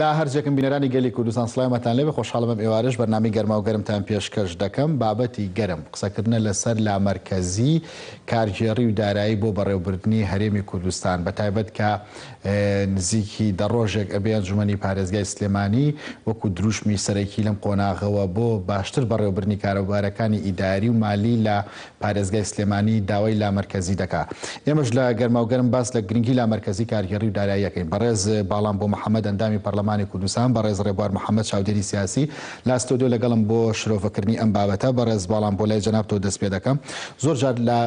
لا هەرجێکم بینەرانی گەلی کوردستان سلامەتان لێ خۆشحاڵم ئێوارش بەنامی گەرما و گەرمتان پێشکەش دەکەم بابەتی گەرم قسەکردنە لەسەر لامەرکەزی کارگێڕی و دارایی بۆ بەڕێوبردننی هەرێمی کوردستان بە تایبەت کە نزیکی دەڕۆژێک ئەبێ ئەنجومی پارێزگای سلێمانی وەکو دروشمی سەرەکی لەم قۆناغەوە بۆ باشتر بەڕێوبرنی کاروبارەکانی ئیداری و مالی لە پارێزگای سلێمانی داوای لامەرکەزی دکا ئێمەش لە گەرما و گەرم باس لە گرنگی لامەرکەزی کارگەڕی و داراییەکەین بەڕێز باڵام بۆ محەممەد ئەندامی پەرلەمان پەرلەمانی کوردستان بە ڕێز ڕێبوار محەممەد چاودێری سیاسی لاستۆدیۆ لەگەڵم بۆ شرۆڤەکردنی ئەم بابەتە بە ڕێز باڵام بۆ لای جناب تۆ دەست پێ دەکەم زۆر جار لە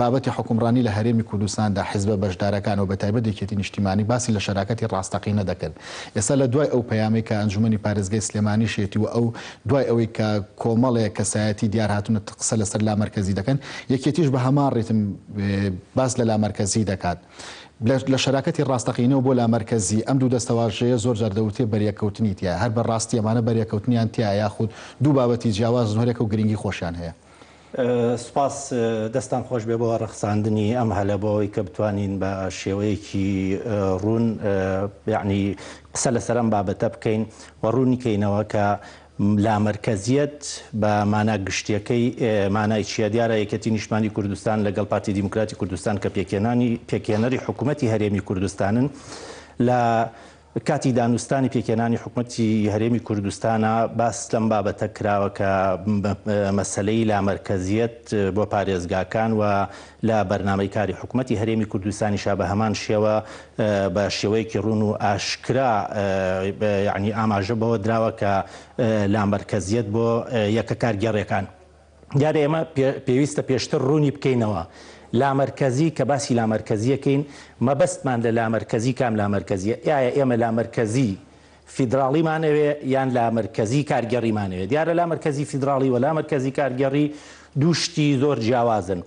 بابەتی حکومڕانی لە هەرێمی کوردستاندا حزب بەشدارەکان و بە تایبەت دەکێتی نیشتیمانی باسی لە شراکەتی ڕاستەقی نەدەکرد ئێستا لە دوای ئەو پەیامی کە ئەنجومی پارێزگەی سلێمانی شێتی و ئەو دوای ئەوەی کە کۆمەڵێک کەسایەتی دیار هاتونە قسە لەسەر لامەرکزی دەکەن یەکێتیش بە هەمان ڕێتم باس لە لامەرکزی دەکات. لە شراکەتی ڕاستەقینەوە بۆ لا مرکزی ئەم دوو دەستەواژەیە زۆر جاردەوتێ بەریەکەوتنی تیا هەر بە ڕاستی ئەمانە بەریەکەوتنیان تیا یاخود دوو بابەتی جیاواز زۆرێکە و گرنگی خۆشیان هەیە. سوپاس دەستان خۆش بێ بۆ ڕەخساندنی ئەم هەلەبەوەی کە بتوانین بە شێوەیەکی ڕوون یعنی قسە لەسەرم بابەتە بکەین و ڕوونی کەینەوە کە لامەرکەزیەت بە مانە گشتیەکەی مانای چیا دیارە یەکەتی نیشتمانی کوردستان لەگەڵ پارتی دیموکراتی کوردستان کە پێکێنانی پێکێنەری حکوومەتتی هەرێمی کوردستانن لە کاتی دانوستانی پێکێنانی حکوومەتی هەرێمی کوردستانە باس لەم بابەتە کراوە کە مەسلەی لا مرکزیەت بۆ پارێزگاکان و لا بەرنامەی کاری حکوومەتتی هەرێمی کوردستانی شا بە هەمان شێوە بە شێوەیەکی ڕون و ئاشکرا ینی ئاماژە بەوە دراوە کە لامەرکەزیەت بۆ یەکە کارگەڕێکان. دیارە ئێمە پێویستە پێشتر ڕوونی بکەینەوە. لامەرکەزی کە باسی لامەرکەزیەکەین مەبەستمان لە لامەرکەزی کام لامەرکەزیە ئایا ئێمە لامەرکەزی فیدراڵیمانەوێ یان لامەرکەزی کارگەڕیمانەوێت دیارە لامەرکەزی فیدراڵی و لامەرکەزی کارگەڕی دووشتی زۆر جیاوازن.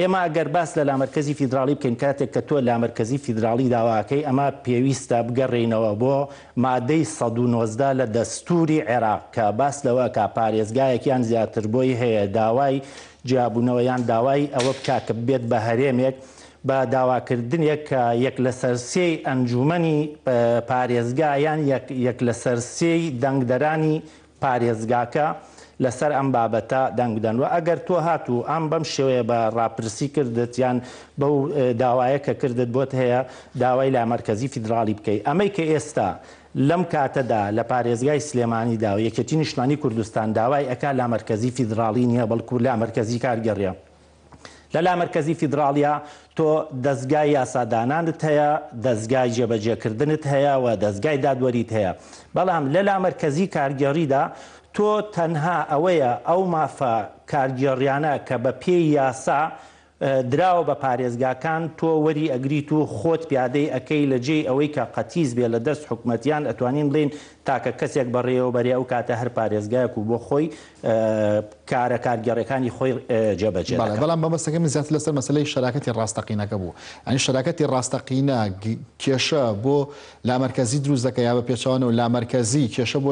ئێمە ئەگەر باس لە لامەرکزی فیدراالی بکەین کاتێک کە تۆ لامەرکزی فیدراالی داواکەی ئەمە پێویستە بگەڕێنەوە بۆ مادەی 1990 لە دەستوری عێراق کە باس لەوە کا پارێزگایەکیان زیاتر بۆی هەیە داوای جیاببوونەوە یان داوای ئەوە بکاکە بێت بە هەرێمێک بە داواکردنێک کە یەک لە سەرسێی ئەنجومنی پارێزگایان یەک لە سەرسێی دەنگدەرانی پارێزگاکە لەسەر ئەم بابەتە دەنگدەن و ئەگەر تۆ هاتوو ئەم بەم شێوەیە بە ڕاپرسی کردت یان بەو داوایە کە کردت بۆت هەیە داوای لا مەرکزی فیدراالی بکەیت ئەمەی کە ئێستا لەم کاتەدا لە پارێزگای سلێمانیدا و یەکەتی نیشتانی کوردستان داوای ئەک لا مرکزی فیدراڵی نییە بەڵکو لا مرکزی کارگەڕە. لە لا مرکزی فیدراالیا تۆ دەستگای یاسادانانت هەیە دەستگای جێبەجێکردنت هەیە و دەستگای دادوەریت هەیە. بەڵام لە لا مرکزی کارگەڕیدا تۆ تەنها ئەوەیە ئەو مافە کارگەڕیانە کە بە پێی یاسا دراوە بە پارێزگاکان تۆ وەری ئەگریت و خۆت پیادەی ئەەکەی لە جێ ئەوەی کە قەتیز بێ لە دەست حکوومەتیان ئەتوانین بڵین تاکە کەسێک بەڕێەوە بەرێ ئەو کاتە هەر پارێزگایك و بۆ خۆی کارە کارگەڕەکانی خۆی جێبەجێ بەڵام بەمەستەکە من زیات لەسەر مەسلەی شراکەتی ڕاستەقینەکە بوو ئەنی شراکەتی ڕاستەقینە کێشە بۆ لامەرکزی دروستەکە یا بە پێچوانە و لامەرکزی کێشە بۆ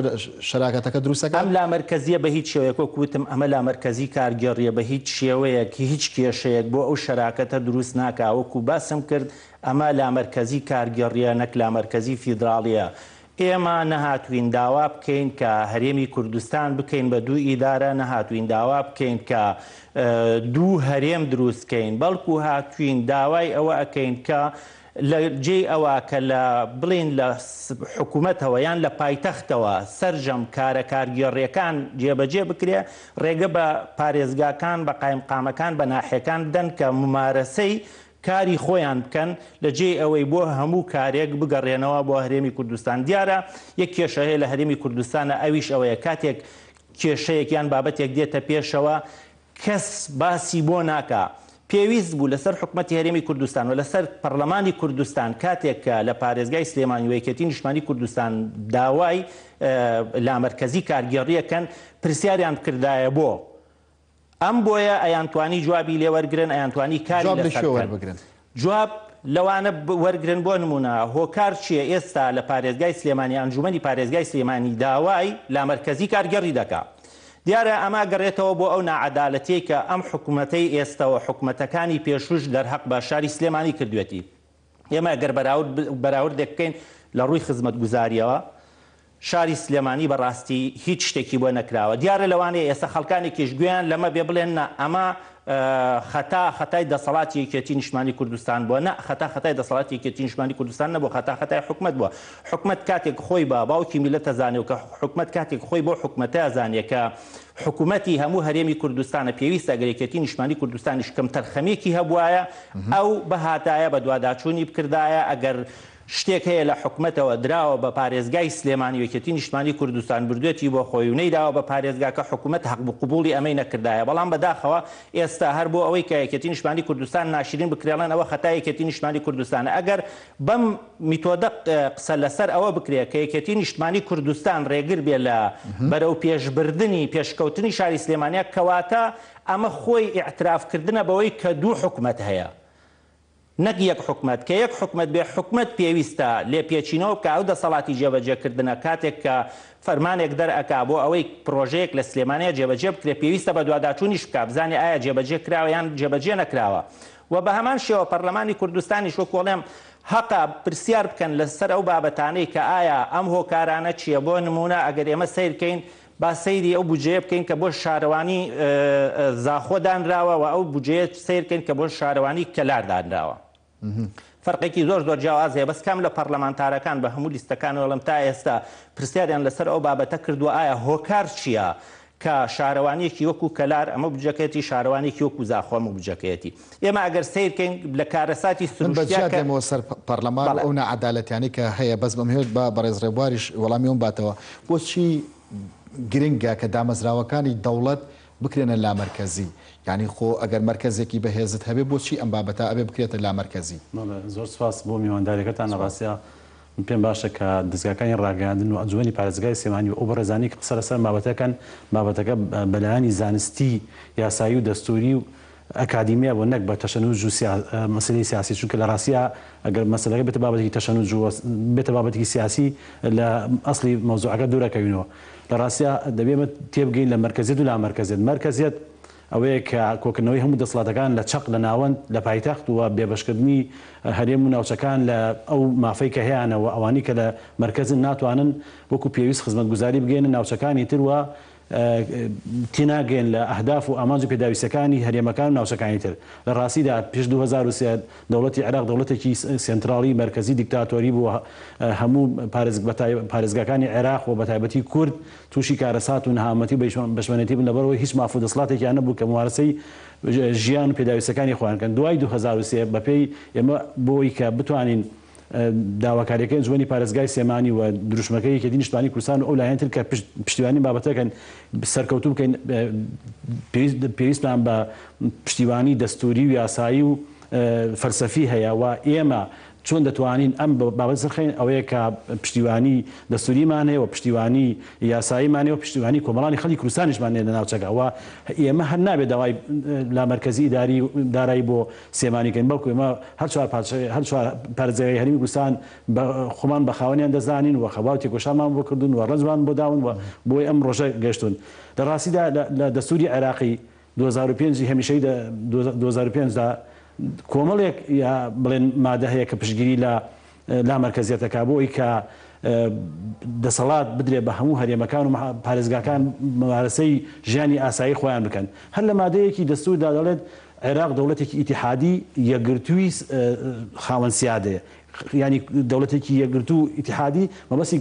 شراکەتەکە دروستەکەم لامەرکزیە بە هیچ شێوەیەکۆ کوتم ئەمە لامەرکزی کارگەڕیە بە هیچ شێوەیەکی هیچ کێشەیەک بۆ ئەو شراکەتە دروست ناکاوەکو باسم کرد ئەمە لامەرکزی کارگەڕیە نەک لامەرکزی فیدراڵیە ئێمە نەهاتوین داوا بکەین کە هەرێمی کوردستان بکەین بە دوو ئیدارە نەهاتوین داوا بکەین کە دوو هەرێم دروستکەین بەڵکو هاتوین داوای ئەوە ئەکەین کە لە جێ ئەوە کە لە بڵین لە حکوومەتەوە یان لە پایتەختەوە سرجەم کارە کارگێڕیەکان جێبەجێ بکرێ ڕێگە بە پارێزگاکان بە قایمقامەکان بە ناحیەکان دەن کە ممارەسەی کاری خۆیان بکەن لە جێ ئەوەی بۆ هەموو کارێک بگەڕێنەوە بۆ هەرێمی کوردستان دیارە یەک کێشە هەیە لە هەرێمی کوردستانە ئەویش ئەوەیە کاتێک کێشەیەکیان بابەتێک دێتە پێشەوە کەس باسی بۆ ناکە. پێویست بوو لەسەر حکومەتی هەرێمی کوردستان و لەسەر پەرلەمانی کوردستان کاتێک لە پارێزگای سلێمانی وەکەتی نیشتمانی کوردستان داوای لامەرکەزی کارگەڕیەکەن پرسیاریان کردایە بۆ ئەم بۆیە ئەیانتوانی جوابی لێوەرگن ئەیانتوانی کاری بگرن جواب لەوانە وەرگن بۆ نمونە هۆکار چیە ئێستا لە پارێزگای سلێمانی ئەنجومی پارێزگای سلێمانی داوای لامەرکەزی کارگەڕی دکات. دیارە ئەما گەڕێتەوە بۆ ئەو نعدالەتی کە ئەم حکوومەتەی ئێستەوە حکوومەتەکانی پێشوش دەرحەق بە شاری سلێمانی کردوێتی. ئێمە گەر بەراورد بکەین لە ڕووی خزمەت گوزاریەوە شاری سلێمانی بەڕاستی هیچ شتێکی بۆ نەکراوە دیارە لەوانەیە ئێستا خەکانێکیش گویان لەمە بێ بڵێن نە ئەمە خەتا خەتای دەسەڵاتی یەکێتی نیشمانی کوردستان بووە نە خەتا خەتای دەسەڵاتی یەکێتی نیشمانی کوردستان نەبوو خەتا خەتای حکومت بووە حکومت کاتێک خۆی بە باوکی میلەتە زانێ و کە حکومت کاتێک خۆی بۆ حکومەتە زانێکە حکوومەتتی هەموو هەرێمی کوردستانە پێویستە گەریکەتی نیشمانی کوردستانی شکم تەرخەمێکی هەبوایە ئەو بەهاتایە بە دوواداچوونی بکردایە ئەگەر شتێک هەیە لە حکوومەتەوە دراوە بە پارێزگای سلێمانی وەکەتی نیشتمانی کوردستان بردوێتی بۆ خۆیونەیداوە بە پارێزگاکە حکوومەت حق بقبولی ئەمەی نەکردایە بەڵام بەداخەوە ئێستا هەر بۆ ئەوەی کە یەکەتی نیشتمانی کوردستان ناشرین بکرێڵێن ئەوە خەتای یەکەتی نیشتمانی کوردستان ئەگەر بەم میتۆدە قسە لەسەر ئەوە بکرێت کە یەکەتی نیشتمانی کوردستان ڕێگر بێ لە بەرەو پێشبردننی پێشکەوتنی شاری سلێمانیا کەواتە ئەمە خۆی ئاعترافکردنە بەوەی کە دوو حکوومەت هەیە. نەک یەک حکومت کە یەک حکومت بێ حکومت پێویستە لێ پێچینەوە کە ئەو دەسەڵاتی جێبەجێکردنە کاتێک کە فەرمانێک دەرەکا بۆ ئەوەی پرۆژەیەک لە سلێمانەیە جێبەجێ بکرێ پێویستە بە دوواداچوونی شکا بزانانی ئایا جێبەجێ کراوە یان جێبەجێ نەکراوە و بە هەمان شێوە پەرلەمانی کوردستانی شوکۆڵێم حقا پرسیار بکەن لەسەر ئەو بابەتانەی کە ئایا ئەم هۆکارانە چییە بۆ نمونە ئەگەر ئێمە سیرکەین با سەیری ئەو بجێ بکەین کە بۆ شارەوانی زاخۆدانراوە و ئەو بجێ سیرکەین کە بۆ شارەوانی کەلاردانراوە. فەرقێکی زۆر زۆر جیاوازەیە بەس کام لە پەرلەمانتارەکان بە هەموو لیستەکان وەڵم تا ئێستا پرسیاریان لەسەر ئەو بابەتە کردووە ئایا هۆکار چییە؟ کە شارەوانیەکی وەکو کەلار ئەمە بجەکەێتی شارەوانێکی وەکو زاخۆم و بجەکەێتی ئێمە ئەگەر سیرکەین لە کارەساتی سنبەرەوە سەر پەرلەمان ئەو نەعادالەتیانی کە هەیە بەس بەم هێت بە بەڕێزڕێبواریش وەڵامیۆن باتەوە بۆچی گرنگگە کە دامەزراوەکانی دەوڵەت بکرێنە لامەرکەزی ینی خۆ ئەگەر مرکزێکی بەهێزت هەبێ بۆچی ئەم بابەتە ئەبێ بکرێتە لامەرکەزی زۆر سپاس بۆ میوانداریەکەتان نەڕاستە پێم باشە کە دەستگاکانی ڕاگەاندن و ئەجوێنی پارێزگای سێمانی و ئەو بەڕێزانی سەرسەر بابەتەکەن بابەتەکە بەلایانی زانستی یاسایی و دەستوری و ئەکادیمیا بۆ نەک بە تەشەن و جو مەسلی سیاسی چونکە لە ڕاستە ئەگەر مەسلەکە بێتە بابەتێکی تەشەن و بێتە بابەتێکی سیاسی لە ئەسلی مەوزوعەکە دوورەکەوینەوە لە ڕاستە دەبێمە تێبگەین لە مرکزیت و لا مرکزیت مرکزیت ئەوەیە کە کۆکردنەوەی هەموو دەسڵاتەکان لە چەق لە ناوەند لە پایتەخت وە بێبشکردنی هەرێم و ناوچەکان لە ئەو مافەی کە هیانەوە ئەوانی کە لە مرکزن ناتوانن وەکو پێویست خزمەت گوزاری بگەێنە ناوچەکانی تروە تیناگەن لە ئەهداف و ئامانج و پێداویستەکانی هەرێمەکان و ناوچەکانی تر لە ڕاستیدا پێش 2023 دەوڵەتی عراق دەوڵەتێکی سنترالی مرکزی دیکتاتۆری بوو هەموو پارێزگەکانی عێراق و بە تایبەتی کورد تووشی کارەسات و نهامەتی بەشمەنەتی بن لەبەرەوە هیچ مافودەسڵاتێکیان نەبوو کە موارسەی ژیان و پێداویستەکانی خۆیانکەن دوای 2023 بەپێی ئێمە بۆی کە بتوانین داواکاریەکە جوانی پارێزگای سێمانی و دروشمەکەی کە دینیشتانی کوردستان و ئەو لایەنتر کە پشتیوانی بابەتەکەن سەرکەوتو بکەین پێویستان بە پشتیوانی دەستوری و یاسایی و فەرسەفی هەیە و ئێمە چۆن دەتوانین ئەم بابەت زرخین ئەوەیە کە پشتیوانی دەسووریمانەیە و پشتیوانی یاساییمانەیە و پشتیوانی کۆمەڵانی خەلی کوردستانیشمانێ لە ناوچەکەەوە ئێمە هەر نابێت داوای لا مرکزی داری دارایی بۆ سێمانیکەین بەڵکو ئێمە هەر چوار هەر چوار پارزەوەی هەرمی گوستان خۆمان بەخاوەنیان دەزانین و خەباوتی گۆشامان بۆ کردوون و ڕزمان بۆ داون و بۆی ئەم ڕۆژە گەشتون دەڕاستیدا لە دەسووری عێراقی 2005 هەمیشەی 2005 دا کۆمەڵێک بڵێن مادە هەیە کە پشگیری لە لامەرکەزیەتەکە بۆی کە دەسەڵات بدرێ بە هەموو هەرێمەکان و پارێزگاکان ممارەسەی ژیانی ئاسایی خۆیان بکەن هەر لە مادەیەکی دەستور دادەڵێت عێراق دەوڵەتێکی ئیتحادی یەگرتووی خاوەن سیادەیە ینی دەوڵەتێکی یەگرتو و ئیتحادی مەبەسی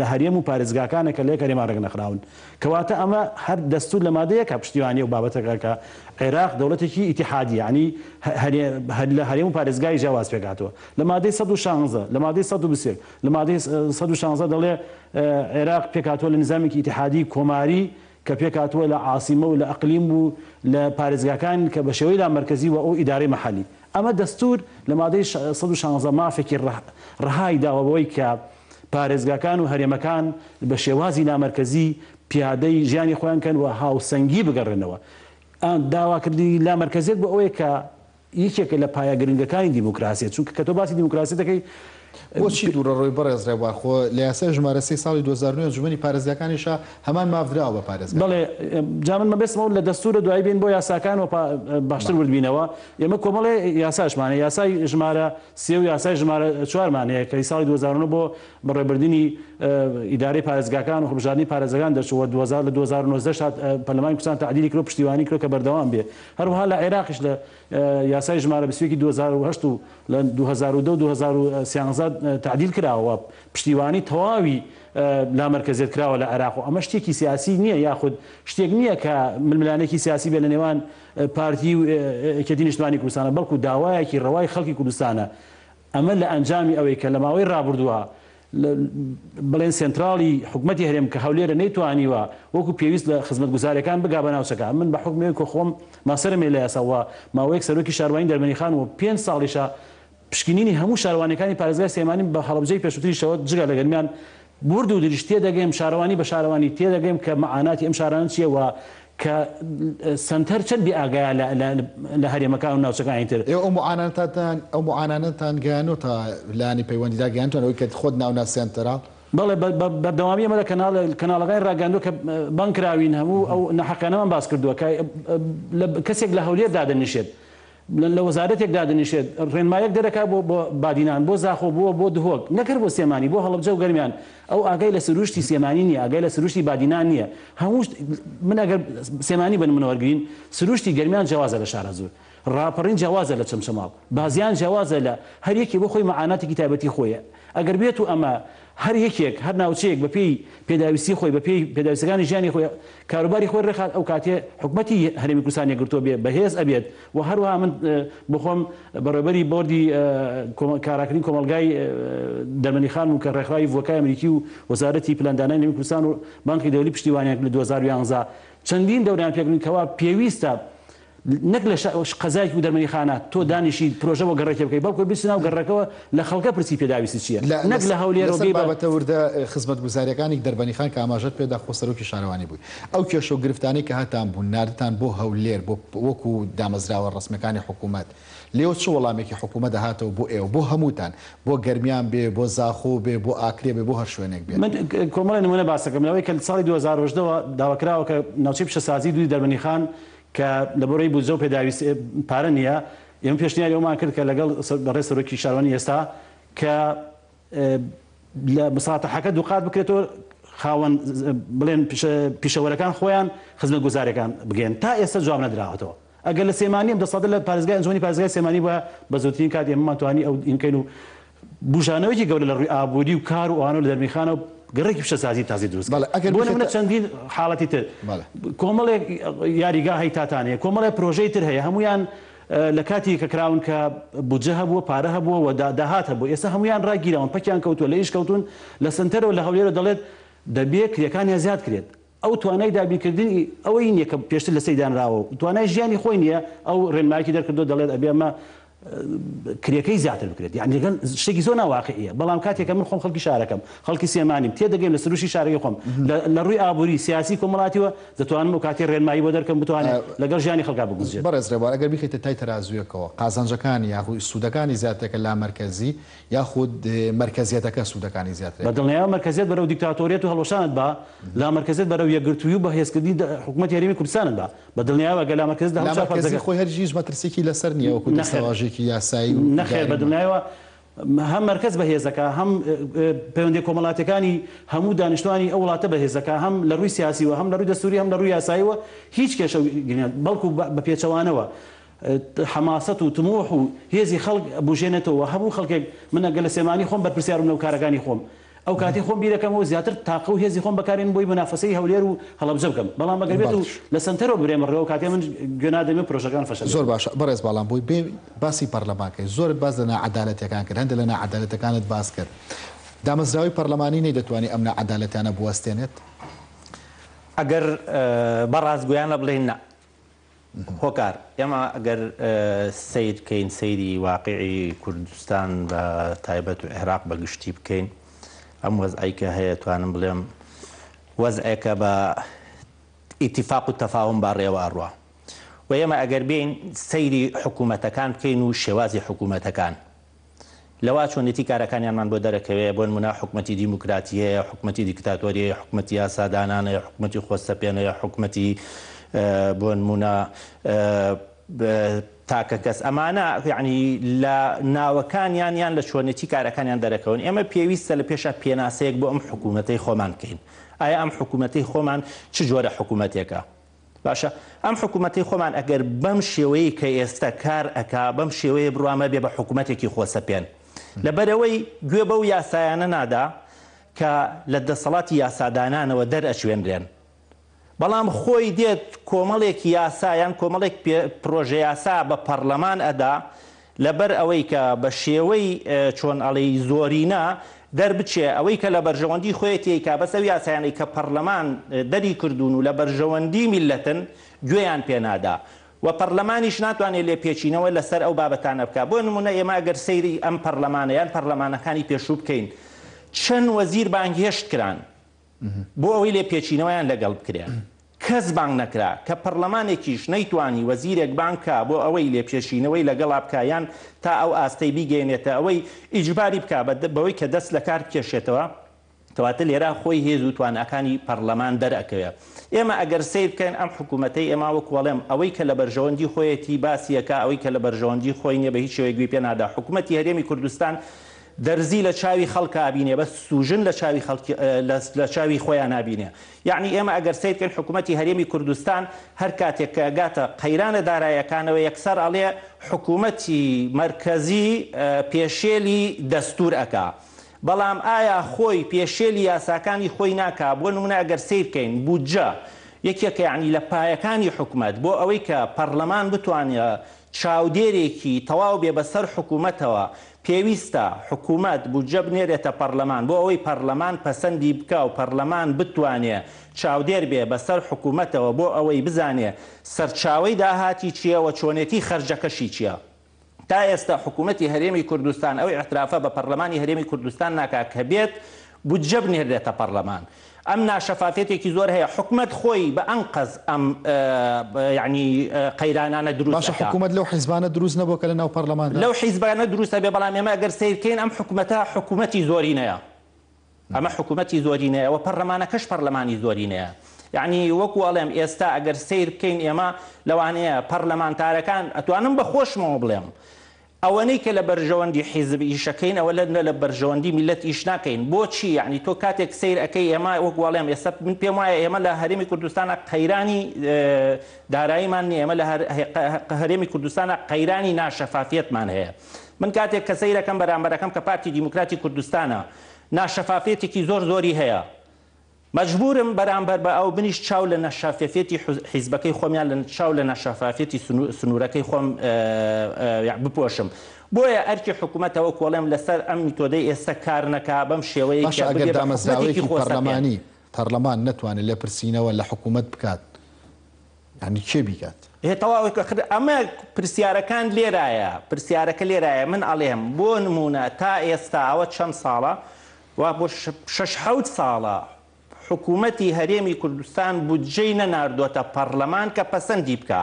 لە هەرێم و پارێزگاکانە کە لێک هەرێما ڕێک نەخراون کەواتە ئەمە هەر دەستور لە مادەیە کە پشتیوانی و بابەتەکەکە عێراق دەوڵەتێکی ئیتحادی ینی لە هەرێم و پارێزگای جیاواز پێکاتەوە لە مادەی 16 لە مادەی 16 لە مادەی 16 دەڵێ عێراق پێکاتەوە لە نظامێکی ئیتحادی کۆماری کە پێکاتوە لە عاسیمە و لە ئەقلیم و لە پارێزگاکان کە بە شێوەیدا مرکزی و ئەو ئیداری مححالی ئەمە دەستور لە مادەی 16 مافێکی ڕهای داوەبەوەی کە پارێزگاکان و هەرێمەکان بە شێوازی نامەرکزی پیادەی ژیانی خۆیان کەن و هاوسەنگی بگەڕێنەوە ئەم داواکردی لا مرکزیت بۆ ئەوەیە کە یەکێکە لە پایە گرنگەکانی دیموکراسیە چونکە کە تۆ باسی دیموکراسی دەکەی بۆچی دوورە ڕۆی بەڕێزڕێوە خۆ لە یاسە ژمارە سی ساڵی 2009 ژمنی پارێزیەکانیشە هەمان مافراوە بە پارێز بڵێ جامن مەبێستمەون لە دەستورە دوای بین بۆ یاساکان و باشتر وردبینەوە ئێمە کۆمەڵێ یاساشمانە یاسای ژمارە سێ و یاسای ژمارە چوارمانەیە کەی ساڵی 2009 بۆ بەڕێبردننی ئیداری پارێزگاکان و خبژانی پارێزەکان دەچوە 2000 لە 2009 پەرلەمانی کوستان تعدیلی کرۆ پشتیوانی کرۆ کە بەردەوام بێ هەروها لە عێراقش لە یاسای ژمارە بسوێکی 2010 و لە 2010 تعدیل کراوە پشتیوانی تەواوی لامەرکزێت کراوە لە عراق و ئەمە شتێکی سیاسی نییە یاخود شتێک نییە کە ململانێکی سیاسی بێ لە نێوان پارتی و کەدی نیشتوانی کوردستانە بەڵکو داوایەکی ڕەوای خەڵکی کوردستانە ئەمە لە ئەنجامی ئەوەی کە لە ماوەی ڕابردووە بڵێن سنترالی حکوومەتتی هەرێم کە هەولێرە نەیتوانیوە وەکو پێویست لە خزمەت گوزارەکان بگا بە ناوچەکە من بە حکومی کۆ خۆم ماسەرمێ لە یاساوە ماوەیەک سەرۆکی شارواین دەرمەنی خان و پێ ساڵیشە پشکنینی هەموو شاروانەکانی پارێزگای سێمانی بە هەڵبجەی پێشتریشەوە جگە لەگەرمیان برد و دریشتێ دەگەیم شارەوانی بە شارەوانی تێدەگەیم کە معاناتی ئەم شاران چیە و کە سنتەر چەند بی ئاگایە لە هەرێمەکان و ناوچەکانیتر ئەو معانەتان ئەو معانانەتان گیانۆ تا لانی پەیوەندیدا گیانتون ئەوی کە خۆت ناونا سنتەرال بەڵێ بەردەوامی ئەمە لە کەناڵەکانی ڕاگەاندو کە بانکراوین هەموو ئەو نەحەکانەمان باس کردووە کە کەسێک لە هەولێر دادەنیشێت. لە وەزارەتێکدا دنیشێت ڕێنمایەک دەرەکە بۆ بۆ بادینان بۆ زاخۆ بووە بۆ دهۆک نەکرد بۆ سێمانی بۆ هەڵبجە و گەرمیان ئەو ئاگای لە سروشتی سێمانی نیە ئاگای لە سروشتی بادینان نییە هەموو من ئەگەر سێمانی بن منەوەرگین سروشتی گەرمیان جیازە لە شارە زوور ڕاپەڕین جیازە لە چەمشەماڵ بازیان جیازە لە هەریەکی بۆ خۆی مەعاناتی کتابەتی خۆیە ئەگەر بێت و ئەمە هەر یەکێک هەر ناوچەیەک بە پێی پێداویستی خۆی بە پێی پێداویستەکانی ژیانی خۆی کاروباری خۆی ڕێخات ئەو کاتێ حکومەتی هەرمی کوردستانی گرتووە بێ بەهێز ئەبێت و هەروە من بخۆم بەڕێبەری بردی کاراکردنی کۆمەلگای دەمەنی خان و کە ڕێکخراوی ڤۆکای ئەمریکی و وەزارەتی پلاندانای نەمی کوردستان و بانکی دەولی پشتیوانیان لە 2011 چەندین دەوریان پێکنین کەوا پێویستە نەک لە قەزایکی و دەرمەنی خانە تۆ دانیشی پرۆژەوە گەڕێکی بکەی بەڵکو بیسناو گەڕەکەەوە لە خەڵکە پرسی پێداویستی چییە نەک لە هەولێرەوەی بابەتەوردە خزمەت گوزاریەکانی دەربەنی خان کە ئاماژەت پێدا خۆسەرۆکی شارەوانی بووی ئەو کێشە و گرفتانی کە هاتان بوو نردتان بۆ هەولێر بۆ وەکو دامەزراوە ڕسمەکانی حکوومەت. لێو چ وەڵامێکی حکوومە دەهاتەوە بۆ ئێوە بۆ هەمووتان بۆ گرمیان بێ بۆ زاخۆ بێ بۆ ئاکرێ بێ بۆ هەر شوێنێک بێ من کۆمەڵی نمونە باسەکەم لەوەی کە ساڵی 2010ەوە داواکراوە کە ناوچی پیشەسازی دوی دەربنی خان کە لە بڕی بوو زۆ پێداویست پارە نیە ئێمە پێشنیاری ئەومان کرد کە لەگەڵ بەڕێ سەرۆکی شارانی ئێستا کە لە مساتەحەکە دووقات بکرێتەوە خاوەن بڵێن پیشەوەرەکان خۆیان خزمە گوزارەکان بگەن تا ئێستا جواب نەدراوەتەوە ئەگەر لە سێمانیم دەسەد لە پارێزگای زۆنی پارێزگای سێمانی بە بە زووترین کات ئێمەمانتوانی ئەو ئینکەین و بژانەوەی گەورە لە ڕووی ئابووری و کار و ئاانۆ لە دەرمیخانە و گەڕێکی پیشەسازی تازی دروست ئەگەر بۆ منە چەندین حاڵەتی تر کۆمەڵێک یاریگاهی تاتانەیە کۆمەڵی پرۆژەی تر هەیە هەمویان لە کاتی کە کراون کە بجە هەبووە پارە هەبووە و داهات هەبوو ئێستا هەمویان ڕاگیرەوە پکیان کەوتووە لە ئیش کەوتون لە سنتەرەوە لە هەولێرە دەڵێت دەبێت کریەکانیان زیاد کرێت ئەو توانای دابینکردنی ئەوەی نییە کە پێشتر لە سەیدانراوە توانای ژیانی خۆی نییە ئەو ڕێنماکی دەرکردو دەڵێت ئەبێمە کرێەکەی زیاتر بکرێت یان لەگەن شتێکی زۆ ناواقعە بەڵام کاتێکەکە من خۆم خەڵکی شارەکەم خەڵکی سێمانیم تێدەگەم لە سروشی شارەکە خۆم لە ڕووی ئابووری سیاسی کۆمەڵاتیەوە دەتوانم و کاتی ڕێنمایی بۆ دەرکەم بتوانێت لەگەڵ ژیانی خەڵکا بگوزیێت بەڕێزرەوە ئەگەر بخیتە تای تەازویەکەەوە قازانجەکانی یاخوی سوودەکانی زیاتەکە لا مرکزی یاخود مرکزیەتەکە سوودەکانی زیاتر بەدڵنیا مرکزیت بەرەو دیکتاتۆریێت و هەڵۆشانت بە لا مرکزیت بەرەو یەگرتووی و بە هێزکردی حکوومەت یاریمی کوردستانت بە بەدڵنیاوە گەلا مرکز خۆی هەرگیز مەترسێکی لەسەر نیەوە کوردستەواژی ڕێژێکی یاسایی نەخێر بە دنیایەوە هەم مرکز بە هێزەکە هەم پەیوەندی کۆمەڵاتەکانی هەموو دانیشتوانی ئەو وڵاتە بە هێزەکە هەم لە ڕووی سیاسیوە هەم لە ڕووی دەسووری هەم لە ڕووی یاساییوە هیچ کێشە گرێن بەڵکو بە پێچەوانەوە. حماست و تموح و هێزی خەڵک بژێنێتەوە هەموو خەڵکێک منە گەلە سێمانی خۆم بەرپسیارم لەو کارەکانی خۆم ئەو کاتی خۆم بیرەکەمەوە زیاتر تاقە و هێزی خۆم بەکارێن بۆی منافەسەی هەولێر و هەڵبجە بکەم بەڵام بەگەبێت و لە سنتەرۆ برێمەڕەوە کاتێ من گوێنادەمێ پرۆژەکان فەش زۆر باشە بەڕێز باڵام بووی بێ باسی پەرلەماکەی زۆر باز لەنا عدالەتەکان کرد هەندە لەنا عدالەتەکانت باز کرد دامەزراوی پەرلەمانی نەی دەتوانانی ئەمنا عدالەتیانە بوەستێنێت ئەگەر بەڕازگویان لە بڵێن نە هۆکار ئێمە ئەگەر سیر کەین سەیری واقعی کوردستان بە تایبەت و عێراق بەگشتی بکەین ام ئەم وەزعیکە هەیە توانم بڵێم که با اتفاق و تفاهم تەفاوم باڕێواڕوە و یه ما اگر بین حکومت سەیری حکومت بکەین لواشون نتی کار کنیم من بود بۆ دەرەکەوێت بون منا حکمتی دموکراتیه حکمتی دیکتاتۆریە حکمتی یاسادانانەیە حکمتی خۆستەپێنەیە حکمتی آه، بون منا آه، تاکە کەس ئەمانە یعنی لە ناوەکانیان یان لە چۆنێتی کارەکانیان دەرەکەون ئێمە پێویستە لە پێشە پێناسەیەک بۆ ئەم حکوومەتەی خۆمان بکەین ئایا ئەم حکوومەتەی خۆمان چ جۆرە حکوومەتێکە باشە ئەم حکوومەتی خۆمان ئەگەر بەم شێوەیە کە ئێستا کار ئەک بەم شێوەیە بڕوامە بێ بە حکوومەتێکی خۆسەپێن لەبەرەوەی گوێ بەو یاسایانە نادا کە لە دەسەڵاتی یاسادانانەوە دەرئەچێنرێن بەڵام خۆی دێت کۆمەڵێک یاسایان کۆمەڵێک پرۆژه یاسا بە پەرلەمان ئەدا لەبەر ئەوەی کە بە شێوەی چۆن ئەڵەی زۆرینە دەربچێ ئەوەی کە لە بەرژەوەندی خۆیەتی کا بەسەو یاسایانی کە پەرلەمان دەری کردوون و لە بەرژەوەندی میلەتن گوێیان پێنادا. و پەرلەمانیش ناتوانێت لێ پێچینەوە لەسەر ئەو بابەتانە بکە بۆ نمونە ئێماگەر سەیری ئەم پەرلەمانەیان پەرلەمانەکانی پێشوو بکەین. چەند وەزیر بانگهێشت کران بۆ ئەوەی لێ پێچینەوەیان لەگەڵ بکرێن کەس بانگ نەکرا کە پەرلەمانێکیش نەیتوانی وەزیرێک بانکە بۆ ئەوەی لێپێشینەوەی لەگەڵ بکایان تا ئەو ئاستەی بیگەێنێتە ئەوەی ئیجباری بک بەوەی کە دەست لە کار بکێشێتەوە کەواتە لێرا خۆی هێز و توانەکانی پەرلەمان دەرەکەوێت ئێمە ئەگەر سیر بکەین ئەم حکوومەتەی ئێماوە کوڵێم ئەوەی کە لە بەرژەوەندی خۆیەتی باسیەکە ئەوەی کە لە بەرژەوەندی خۆی نیە بە هیچ شوێگوی پێنادا حکوومەتتی هەرێمی کوردستان دەرزی لە چاوی خەڵک بینێ بە سوژن لە چاوی لە چاوی خۆیان نبینێ یعنی ئێمە ئەگەر سیرکن حکوومەتتی هەرێمی کوردستان هەر کاتێک گاتە قەیرانە دارایەکانەوە یەکسەر ئەڵێ حکوومەتی مرکزی پێشێلی دەستور ئەکا. بەڵام ئایا خۆی پێشێلی یاساکانی خۆی ناکا بۆ نموناگەر سیرکەین بودجە یەکێکە یعنی لە پایەکانی حکوومەت بۆ ئەوەی کە پەرلەمان بتوانێت چاودێرێکی تەواو بێ بەسەر حکوومەتەوە پێویستە حکوومەت بجە بنێرێتە پەرلەمان بۆ ئەوەی پەرلەمان پەسەندی بکە و پەرلەمان بتوانێ چاودێر بێ بەسەر حکوومەتەوە بۆ ئەوەی بزانێ سەرچاوی داهاتی چیەوە چۆنێتی خرجەکەشی چییە؟ تا ئێستا حکوومەتتی هەرێمی کوردستان ئەوەی احترافە بە پەرلەمانی هەرێمی کوردستان ناکا کە بێت بجە بنێردێتە پەرلەمان. ئەم ناشەفاافێتێکی زۆر هەیە حکومت خۆی بە ئەنقەز ئەم ینی آه، يعني، آه، قەیرانانە دروز حکوومەت لەو لو حزبانا نەبوو کە لە ناو لو حزبانا حیزبانە دروستە بێ بەڵام ام ئەگەر سیرکەین ئەم حکوومەتە حکوومەتی اما ئەمە نعم. حکوومەتی زۆرینەیە و پەرلەمانەکەش پەرلەمانی زۆرینەیە. یعنی يعني وەکو ئەڵێم ئێستا ئەگەر سیر بکەین ئێمە لەوانەیە پەرلەمانتارەکان ئەتوانم بە خۆشمەوە بڵێم ئەوەنەی کە لە بەرژەوەندی حیزب ئیشەکەین ئەوە لە لە بەرژەوەندی میلەت ئیش ناکەین بۆچی یعنی تۆ کاتێک سیر ئەەکەی ئێمە وەک وڵێم ئێستا من پێم وایە ئێمە لە هەرێمی کوردستانە قەیرانی داراییمان ئێمە لە هەرێمی کوردستانە قەیرانی ناشەفافیتمان هەیە من کاتێک کە سیرەکەم بەرامبەرەکەم کە پارتی دیموکراتی کوردستانە ناشەفافێتێکی زۆر زۆری هەیە مەجبورم بەرامبەر بە ئەو بنیش چاو لە نەشافێتی حیزبەکەی خۆمیان لە چاو لە نەشافافێتی سنوورەکەی خۆم بپۆشم. بۆیە ئەرکی حکوومەتەوە کۆڵێم لەسەر ئەم میتۆدەی ئێستا کارنەکە بەم شێوەیە دامەزراوێکی پەرلەمانی پەرلەمان ناتوانێت لە پرسیینەوە لە حکوومەت بکات ینی کێ بیکات هێتەواوەکە ئەمە پرسیارەکان لێرایە پرسیارەکە لێرایە من ئەڵێم بۆ نمونە تا ئێستا ئەوە چەند ساڵە و بۆ شش حوت ساڵە حکوومەتی هەرێمی کوردستان بودجەی نەناردوەتە پەرلەمان کە پەسەندی بکە.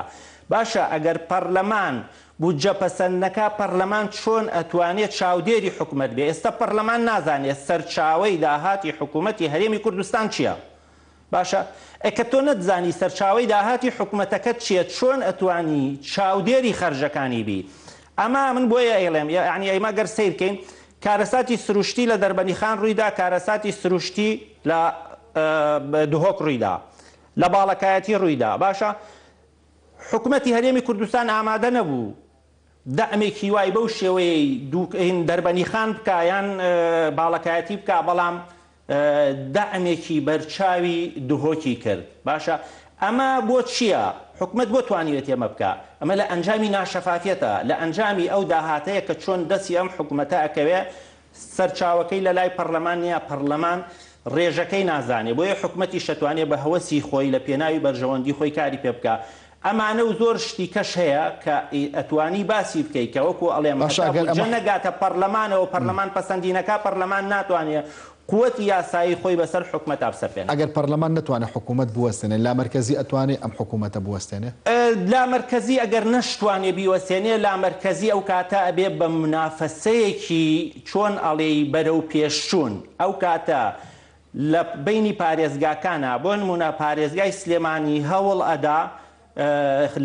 باشە ئەگەر پەرلەمان بودجە پەسەندەکە پەرلەمان چۆن ئەتوانێت چاودێری حکوومەت بێ ئێستا پەرلەمان نازانێت سەرچاوی داهاتی حکوومەتی هەرێمی کوردستان چییە؟ باشە ئەکە تۆ نەتزانی سەرچاوی داهاتی حکوومەتەکەت چییە چۆن ئەتوانی چاودێری خەرجەکانی بی. ئەما من بۆیە ئێڵێم ینی ئەیما گەر سیرکەین کارەساتی سروشتی لە دەربەنیخان ڕوویدا کارەساتی سروشتی لە دهۆک ڕوویدا لە باڵەکایەتی ڕوویدا باشە حکوومەتتی هەرێمی کوردستان ئامادە نەبوو دەمێکی وای بەو شێوەیە دەربەنی خان بکیان باڵەکایەتی بکە بەڵام دەمێکی بەرچاوی دهۆکی کرد باشە ئەمە بۆ چییە؟ حکومت بۆ توانیوێت ئێمە بکە ئەمە لە ئەنجامی ناشەفافەتە لە ئەنجامی ئەو داهاتەیە کە چۆن دەستی ئەم حکوومەتە ئەکەوێ سەرچاوەکەی لە لای پەرلەمان یا پەرلەمان ڕێژەکەی نازانێ بۆیە حکومەتی شەتوانێ بە هەوەسی خۆی لە پێناوی بەرژەوەندی خۆی کاری پێ بکە. ئەمانە و زۆر شتی کەش هەیە کە ئەتوانی باسی بکەیت کە وەکو ئەڵێ نەگاتە پەرلەمانەوە پەرلەمان پەسەندینەکە پەرلەمان ناتوانێت قوتی یاسایی خۆی بەسەر حکومت ئافسەپێن ئەگەر پەرلەمان نتوانێت حکوومەت بوەستێنێ لا مرکزی ئەتوانێت ئەم حکوومەتە بوەستێنێ لا مرکزی ئەگەر نەشتوانێ بیوەسێنێ لا مرکزی ئەو کاتە ئەبێ بە منافەسەیەکی چۆن ئەڵێ بەرەو پێشچوون ئەو کاتە. لە بینی پارێزگاکانە بۆ نمونە پارێزگای سلێمانی هەوڵ ئەدا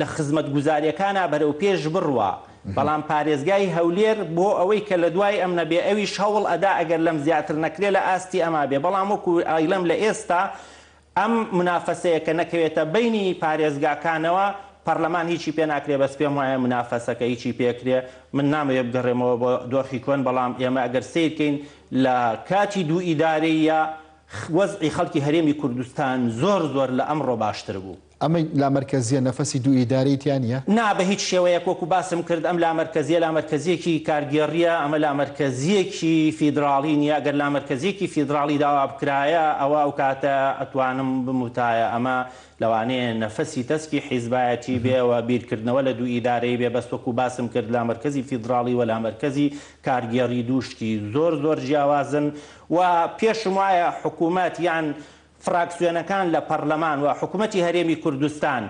لە خزمەت گوزاریەکانە بەرەو پێش بڕوە. بەڵام پارێزگای هەولێر بۆ ئەوەی کە لە دوای ئەم نەبێ ئەویش هەوڵ ئەدا ئەگەر لەم زیاتر نەکرێ لە ئاستی ئەما بێ بەڵام وەکو ئایلەم لە ئێستا ئەم منافەسەیە کە نەکەوێتە بینی پارێزگاکانەوە پەرلەمان هیچی پێ ناکرێ بەس پێم وایە منافەسەکە هیچی پێکرێ من نامەوێ بگەڕێمەوە بۆ دۆخی کۆن بەڵام ئێمە ئەگەر سیرکەین لە کاتی دوو ئیدارەیە وەزعی خەڵکی هەرێمی کوردستان زۆر زۆر لە ئەمڕۆ باشتر بوو ئەمە لا مرکزیە نەفەسی دوو ئیداریتیانە نا بە هیچ شێوەیە وەکو باسم کرد ئەم لا مرکزیە لا مرکزیەکی کارگێڕیە ئەمە لا مرکزیەکی فیدراالی نیە ئەگەر لا مرکزیەکی فیدراالی داوا بکرایە ئەوە ئەو کاتە ئەتوانم بموتایە ئەمە لەوانەیە نەفەسی تەسکی حیزبایەتی بێەوە بیرکردنەوە لە دوو ئیدارەی بێ بەستوەکو باسم کرد لا مرکزی فیدراالی و لا مرکزی کارگێڕی دووشتی زۆر زۆر جیاوازن و پێشم وایە حکوومەت یان فراکسیۆنەکان لە پەرلەمان و حکوومەتتی هەرێمی کوردستان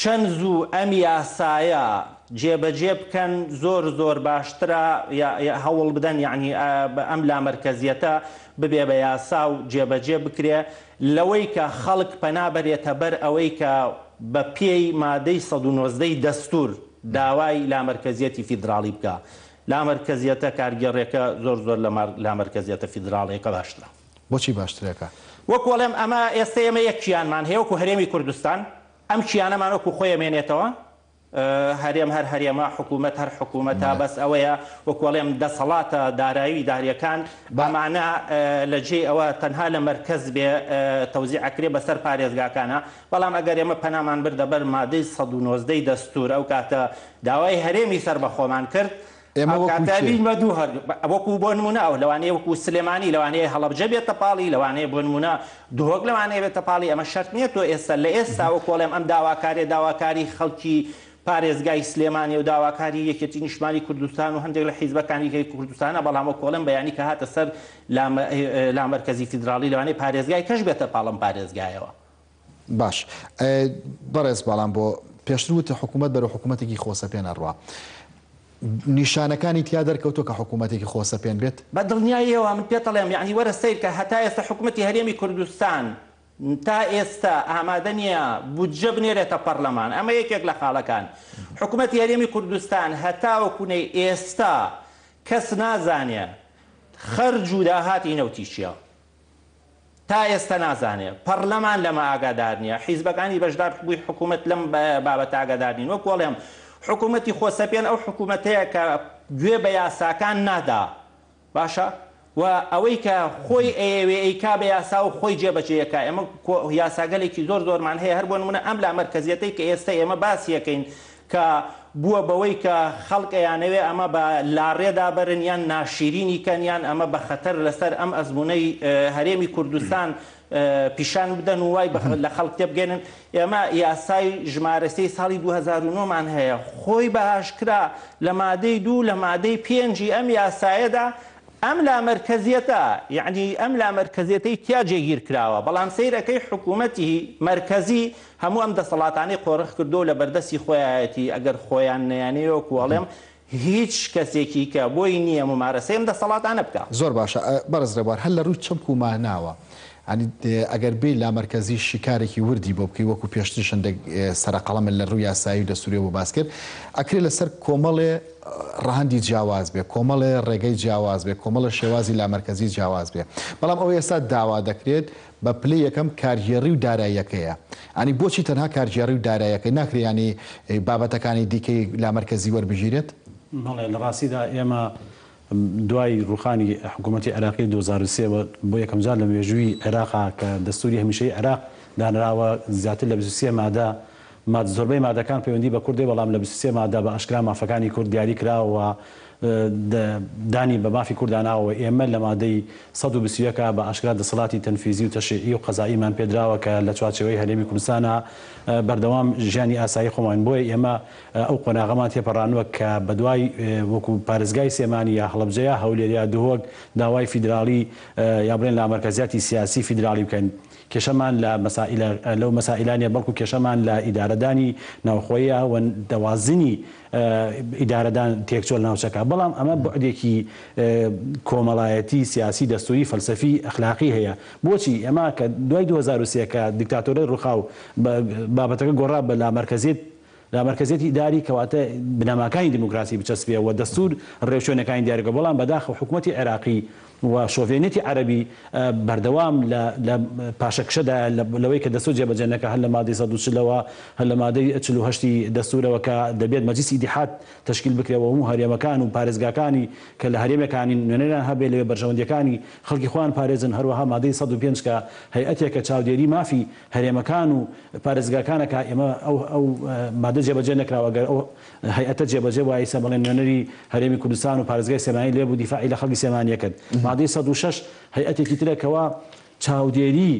چەند زوو ئەم یاسایە جێبەجێ بکەن زۆر زۆر باشترە هەوڵ بدەن یعنی ئەم لامەرکەزیەتە ببێ بە یاسا و جێبەجێ بکرێ لەوەی کە خەڵک پەنابەرێتە بەر ئەوەی کە بە پێی مادەی 1990 دەستور داوای لامەرکەزیەتی فیدراڵی بکە لامەرکەزیەتە کارگەڕێکە زۆر زۆر لە لامەرکەزیەتە فیدراڵیەکە باشترە بۆچی باشترێکە؟ وەکوڵێم ئەمە ئێستا ئێمە یەک چیانمان هەیەوەکو هەرێمی کوردستان ئەم چیانەمانوەکو خۆی مێنێتەوە هەرێم هەر هەرێمە حکوومەت هەر حکوومەتە بەس ئەوەیە وەکوڵێم دەسەڵاتە دارایی داریەکان بەمانە لە جێ ئەوە تەنها لە مرکز بێ تەوزی ئەکرێ بەسەر پارێزگاکانە بەڵام ئەگەر ئێمە پەنامان بردەبەر مادەی 1990 دەستور ئەو کاتە داوای هەرێمی سەر بە خۆمان کرد ئێمەتابیمە دوو هەر وەکو بۆ نموناوە لەوانەیە وەکو سلێمانی لەوانەیە هەڵبجە بێتە پاڵی لەوانەیە بۆ نمونە دوۆک لەوانەیە بێتە پاڵی ئەمە شەرت نییە تۆ ئێستا لە ئێستا و کۆڵێم ئەم داواکارێ داواکاری خەڵکی پارێزگای سلێمانی و داواکاری یەکێتی نیشمانی کوردستان و هەندێک لە حیزبەکانی کوردستانە بەڵامە کۆڵم بەیانی کە هاتە سەر لامەرکەزی فیدراڵی لەوانەیە پارێزگای کەش بێتە پاڵم پارێزگایەوە باش بەڕێز باڵام بۆ پێشتر وتە حکوومەت بەرە حکوومەتێکی خۆسە پێ نەڕوە. نیشانەکانی تیا دەرکەوتۆ کە حکوومەتێکی خۆسە پێێن بێت بە دڵنیایەوە من پێتەڵێم یعنی وەرە سیر کە هەتا ئێستا حکوومەتتی هەرێمی کوردستان تا ئێستا ئامادە نیە بودجە بنێرێتە پەرلەمان ئەمە یەکێک لە خاڵەکان حکوومەتتی هەرێمی کوردستان هەتاوە کوونەی ئێستا کەس نازانێ خەرج و داهاتی نەوتی چیە تا ئێستا نازانێت پەرلەمان لەمە ئاگادار نیە حیزبەکانی بەشدار بووی حکوومەت لەم بابەت ئاگادارین وەکوڵێم حکوومەتتی خۆسەپێن ئەو حکوومەتەیە کە گوێ بە یاساکان نادا باشە و ئەوەی کە خۆی ئەیکا بە یاسا و خۆی جێبەجێیەکە ئێمە یاساگەلێکی زۆر زۆرمان هەیە هەر بۆ نمونە ئەم لا مرکزیەتی کە ئێستا ئێمە باسی یەکەین کە بووە بەوەی کە خەڵکەیانەوێ ئەمە بە لاڕێدابرن یان ناشیرینی کەنیان ئەمە بە خەتەر لەسەر ئەم ئەزمونەی هەرێمی کوردستان پیشان بدەن و وای لە خەڵک تێبگەێنن ئێمە یاسای ژمارەسەی ساڵی 2009مان هەیە خۆی بەهاشکرا لە مادەی دوو لە مادەی پێنجی ئەم یاسایەدا ئەم لا مرکزیەتە یعنی ئەم لا مرکزیەتەی تیا جێگیر کراوە بەڵام سیرەکەی حکوومەتی مرکزی هەموو ئەم دەسەڵاتانی قۆڕخ کردو لە بەردەستی خۆیەتی ئەگەر خۆیان نەیانەیە کوڵێم هیچ کەسێکی کە بۆی نییە ممارەسەیم دەسەڵاتانە بکە زۆر باشە بەرزڕێبوار هەل لە ڕووی چەمکو ماناوە. ئەگەر بێ لا مرکزی شکارێکی وردی بۆ بکەی وەکو پێشتر شندێک سەرقەڵەمە لە ڕووی یاسایی و دەسووری بۆ باس کرد ئەکرێ لەسەر کۆمەڵێ ڕهندی جیاواز بێ کۆمەڵێ ڕێگەی جیاواز بێ کۆمەڵە شێوازی لا مرکزی جیاواز بێ بەڵام ئەو ئێستا داوا دەکرێت بە پلی یەکەم کارژێری و داراییەکەیە ئەنی بۆچی تەنها کارژێری و داراییەکەی ناکریانی بابەتەکانی دیکەی لا مرکزی وەربژیرێت؟ مەڵێ لە ڕاستیدا ئێمە دوای ڕوخانی حکوومەتتی عراقی 2023 بۆ یەکەم جار لە مێژووی عێراقا کە دەستوری هەمیشەی عراق دانراوە زیاتر لە بسوسیە مادا ماد زۆربەی مادەکان پەیوەندی بە کوردی بەڵام لە بسوسیە مادا بە ئەشکرا مافەکانی کورد دیاری کراوە دانی بە بافی کورداناوە ئێمە لە مادەی 1920ەکە بە ئاشکرا دەسەڵاتی تەنفیزی و تەشعی و قەزاییمان پێدراوە کە لە چوارچەوەی هەرێمی کوردستانە بەردەوام ژیانی ئاسایی خۆمان بۆی ئێمە ئەو قۆناغەمان تێپەڕانوە کە بەدوای وەکو پارێزگای سێمانی یا هەڵبجەیە هەولێریا دهۆک داوای فیدراالی یابرێن لە ئەمەرکزیاتی سیاسی فیدراالی بکەین. کێشەمان لەو مەسائلانە بەڵکو کێشەمان لە ئیدارەدانی ناوخۆیە و دەوازنی ئیدارەدان تێکچۆل ناوچەکە بەڵام ئەمە بەعدێکی کۆمەڵایەتی سیاسی دەستوری فەلسفی ئەخلاقی هەیە بۆچی ئەما کە دوای 2023کە دیکتاتۆرە ڕوخاو بابەتەکە گۆڕا بە لامەرکەزیێت لامەرکزیەتی ئیداری کەواتە بنەماکانی دموکراسی بچەسپیەوە دەستور ڕێوشوێنەکانی دیارگە بەڵام بەداخە حکوومەتتی عێراقی و شۆڤێنێتی عەربی بەردەوام لە پاشەکشەدا لەوەی کە دەسوجێ بەجێنەکە هەر لە مادەی سەدوچلەوە هەر لە مادەی چلوهشتی دەسوورەوە کە دەبێت مەجیسی دیحات تشکیل بکرێەوە هەموو هەرێمەکان و پارێزگاکانی کە لە هەرێمەکانی نوێنەران هەبێت لەوێ بەرژەوەندەکانی خەڵکی خوان پارێزن هەروەها مادەی 105 کە هەیەتێکە چاودێری مافی هەرێمەکان و پارێزگاکانەکە ئێمە ئەو مادە جێبەجێ نەکراوە گەر ئەو هەیەتە جێبەجێ وایسە بڵێن نوێنەری هەرێمی کوردستان و پارێزگای سێمانی لێبوو دیفاعی لە خەڵکی سێمانیەکەن مادەی 16 هەیەتێکی ترەکەوە چاودێری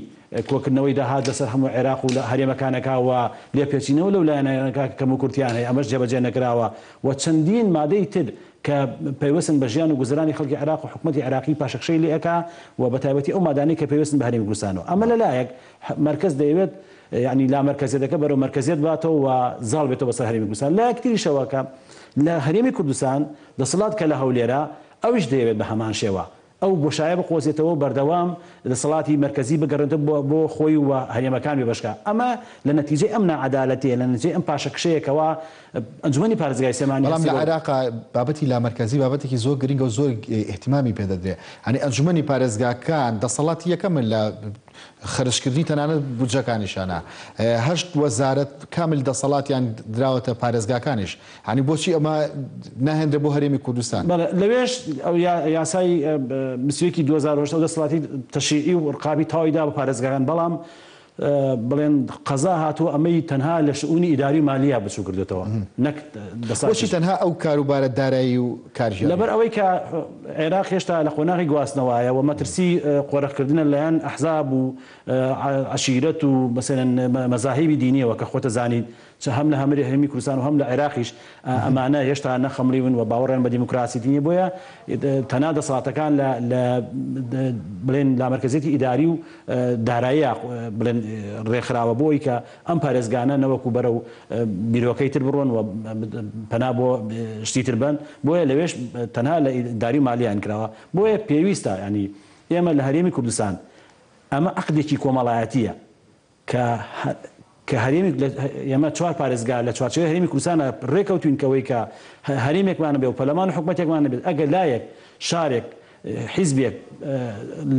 کۆکردنەوەی داهات لەسەر هەموو عێراق و لە هەرێمەکانەکەوە لێپێچینەوە لەو لایەنەکە کەم و کورتیان هەیە ئەمەش جێبەجێ نەکراوە و چەندین مادەی تر کە پێوەستن بە ژیان و گوزرانی خەڵکی عراق و حکومەتی عراقی پاشەخشەی لێەکە و بە تایبەتی ئەو مادانی کە پێوەستن بە هەرێمی گورسانەوە ئەمە لەلایەک مرکز دەیەوێت ینی لا مرکزیەکە بەرەو مرکزیت باتەوە و زاڵ بێتەوە بەسەر هەرێمی گورسان لایەکتری شەوەکە لە هەرێمی کوردستان دەسەڵات کە لە هەولێرە ئەوش دەیەوێت بە هەمان شێوە ئەو گۆشایە بقۆزێتەوە بەردەوام دەسەڵاتی مرکزی بگەڕێتە بۆ خۆی و هەرێمەکان بێبشکە ئەمە لە نەتیجێ ئەم نعادالەتێ لە نەتیجێ ئەم پاشە کشەیەکەوە ئەنجومی پارزگای سێمانی لە عراقا بابەتی لا مرکزی بابەتێکی زۆر گرنگە و زۆر احتیمامی پێدەدرێ هەنی ئەنجومی پارێزگاکان دەسەڵاتی یەکەمن لە خرشکردنی تەنانەت بجەکانیشانە هەشت وەزارت کامل دەسەڵاتیان دراوەتە پارێزگاکانیش هەنی بۆچی ئەمە ناهێنرە بۆ هەرێمی کوردستان لەوێش ئەو یاسای مسیوکی 2010 دەسەڵاتی تەشیعی و ڕقابی تاویدا بە پارێزگاکان بەڵام بڵێن قەزا هاتووە ئەمەی تەنها لە شعونی ئیداری مالیا بچوو کردێتەوە نەک دەساشی تەنها ئەو کاروبارە دارایی و کارژ لەبەر ئەوەی کە عێراق هێشتا لە قۆناغی گواستنەوەیە و مەترسی قۆرەخکردنە لەیەن ئەحزاب و عشیرەت و بەسەرەن مەزاهیبی دینیەوە کە خۆتە زانین چ هەم لە هەمری هەمی کوردستان و هەم لە عێراقیش ئەمانە هێشتا نەخەمریون و باوەڕێن بە دیموکراسی دینی بۆیە تەنا دەسەڵاتەکان بڵێن لا مرکزێتی ئیداری و دارایی بڵێن ڕێکخراوە بۆی کە ئەم پارێزگانە نەوەکو بەرە و بیرۆکەی تر بڕۆن و پەنا بۆ شتی تر بن بۆیە لەوێش تەنها لە داری مالیان کراوە بۆیە پێویستە ینی ئێمە لە هەرێمی کوردستان ئەمە عقدێکی کۆمەڵایەتیە کە کە هەرێمێک ئێمە چوار پارێزگا لە چوارچەوە هەرمی کوردستانە ڕێکەوتوین کەوەی کە هەرمێکمانە بێ و پەلەمان حکوومەتێکمانە بێت ئەگەر لایەک شارێک حیزبێک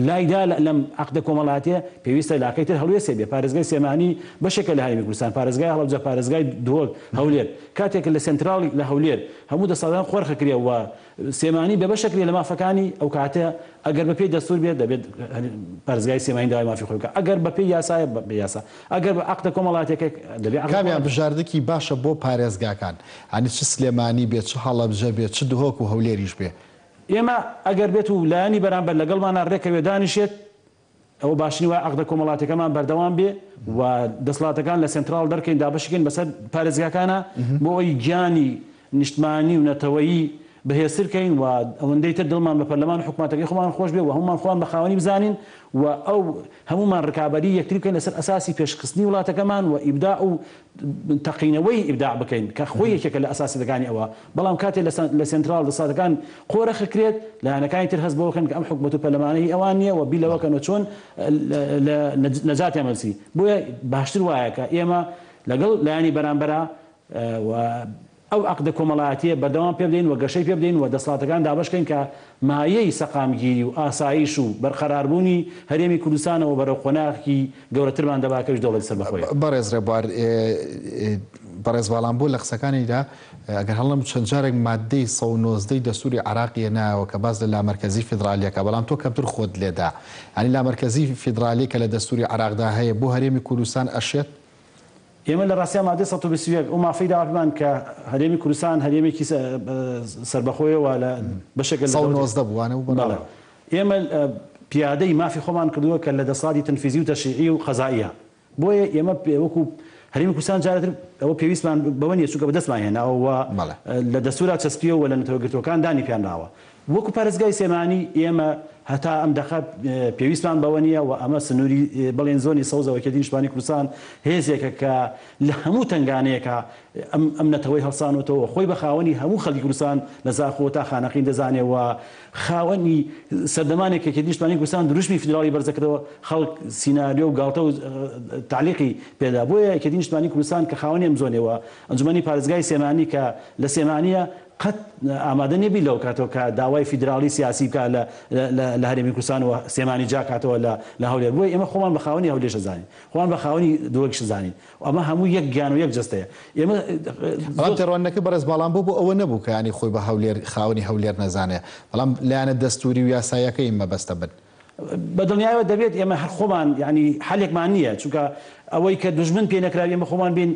لایدا لەم عقدە کۆمەڵاتە پێویستە لاکەی تر هەڵوێسێ بێ پارێزگای سێمانی بەشێکە لە هەرمی کوردستان پارێزگای هەڵبجە پارێزگای دوۆک هەولێر کاتێکە لە سنترالی لە هەولێر هەموو دەسەدان خۆرخەکرێەوە سێمانی بە بەشکرێ لە مافەکانی ئەو کاتە ئەگەر بە پێی دەسوور بێت دەبێت پارزگای سێمانی داوای مافی خۆکە ئەگەر بە پێی یاسایە بە یاسا ئەگەر بە عقدە کۆمەڵاتێک دەبێت کامیان بژاردەکی باشە بۆ پارێزگاکان هەنی چ سلێمانی بێت چ هەڵەبژە بێت چ دهۆک و هەولێریش بێت ئێمە ئەگەر بێت و لایانی بەرامبەر لەگەڵمانە ڕێکەوێ دانیشێت ئەو باشنی وای عقدە کۆمەڵاتەکەمان بەردەوام بێ و دەسڵاتەکان لە سنترال دەرکەین دابشکن بەسەر پارێزگاکانە بۆ ئەوی گیانی نیشتمانی و نەتەوەیی بەهێسرکەین و ئەوەندەی تر دڵمان بە پەرلەمان حکوومەتەکەی خۆمان خۆش بێ و هەمومان خۆان بەخاوەنی بزانین و ئەو هەمومان ڕکابی یەکتریکەین لەسەر ئەساسی پێشخستنی وڵاتەکەمان و ئیبدا و تەقینەوەی ئیبدا بکەین کە خۆی یەکێکە لە ئەساسی دەکانی ئەوە بەڵام کاتێک لە سنترال دەسادەکان قۆرە خکرێت لایەنەکانی تر هەست بۆکەن کە ئەم حکوومەت و پەلەمانەی ئەوان نییە و بیلەوەکەن و چۆن نەجات ئەمەسی بۆیە باشتر وایەکە ئێمە لەگەڵ لایانی بەرامبەرە ئەو عقدە کۆمەڵایەتە بەردەوام پێ بدەین و گەشەی پێ بدەین و دەسڵاتەکان دابشکەین کە مایەی سەقامگیری و ئاسایش و بەرخەراربوونی هەرێمی کوردستانەوە بەرەو قۆناکی گەورەترمان دەباکەش دەڵێت سەر بەخۆی بەڕێزرە بار بەڕێز باڵام بوو لە قسەکانیدا ئەگەر هەڵم چەند جارێک مادەی سەونۆزدەی دەسووری عراقیە ناوە کە باز لە لامەرکزی فدراالیەکە بەڵام تۆ کەپتر خۆت لێدا ئەنی لامەرکزی فدراالی کە لە دەستوری عراقدا هەیە بۆ هەرێمی کوردستان ئەشێت ئێمە لە ڕاستیا مادە 1920 ئەو مافەی داوابمان کە هەرێمی کوردستان هەرێمێکی سربەخۆیەوە لە بەشێک لە بووانە بڵێ ئێمە پیادەی مافی خۆمان کردووە کە لە دەسادی تەنفیزی و تەشیعی و خەزاییە بۆیە ئێمە وەکو هەرمی کوردستان جارتر ئەوە پێویستمان بەوە نیە چووکە بە دەستمان هێناوە لە دەسوورا چەسپیەوە لە نەتەوەگرتوەکان دانی پیانناوە وەکو پارێزگای سێمانی ئێمە هەتا ئەم دەخە پێویستان بەوە نیە و ئەمە سنووری بڵێن زۆنی سەوزەوەکە دینشبانی کوردستان هێزێکە کە لە هەموو تنگانەیەکە ئەم نەتەوەی هەڵسانەوە خۆی بە خاوەنی هەموو خەلی کوردستان لە زاخۆ تا خانەقین دەزانێەوە خاوەنی سەردەمانێکە کە دیشتانی کوردستان دروشمی فدرالی بەرزەکەەوە خەڵک سینناریۆ و گاڵتە و تعلیقی پێدا بۆیە کە دیشتانی کوردستان کە خاوەنی ئەم زۆنەوە ئەنجومی پارێزگای سێمانی کە لە سێمانە قەت ئامادە نێبی لەو کاتەوە کە داوای فیدراالی سیاسی بکە لە هەرێمی کوردستان و سێمانی جاکاتەوە لە هەولێر بووی ئێمە خۆمان بەخاونی هەولێش زانین خۆان بەخاونی دووەکش زانین ئەمە هەموو یەک گیان و یەک جستەیە ئێمە تێڕوانەکە بەرز باڵام بوو بۆ ئەوە نەبوو کە ینی خۆی بە هەولێر خاونی هەولێر نەزانێ بەڵام لایەنە دەستوری و یاسایەکەی مەبەستە بن. بە دڵنیایەوە دەبێت ئێمە هەرخۆمان ینی حالێکمان نییە چونکە ئەوەی کە دژمن پێ نەکراوی مە خۆمان بین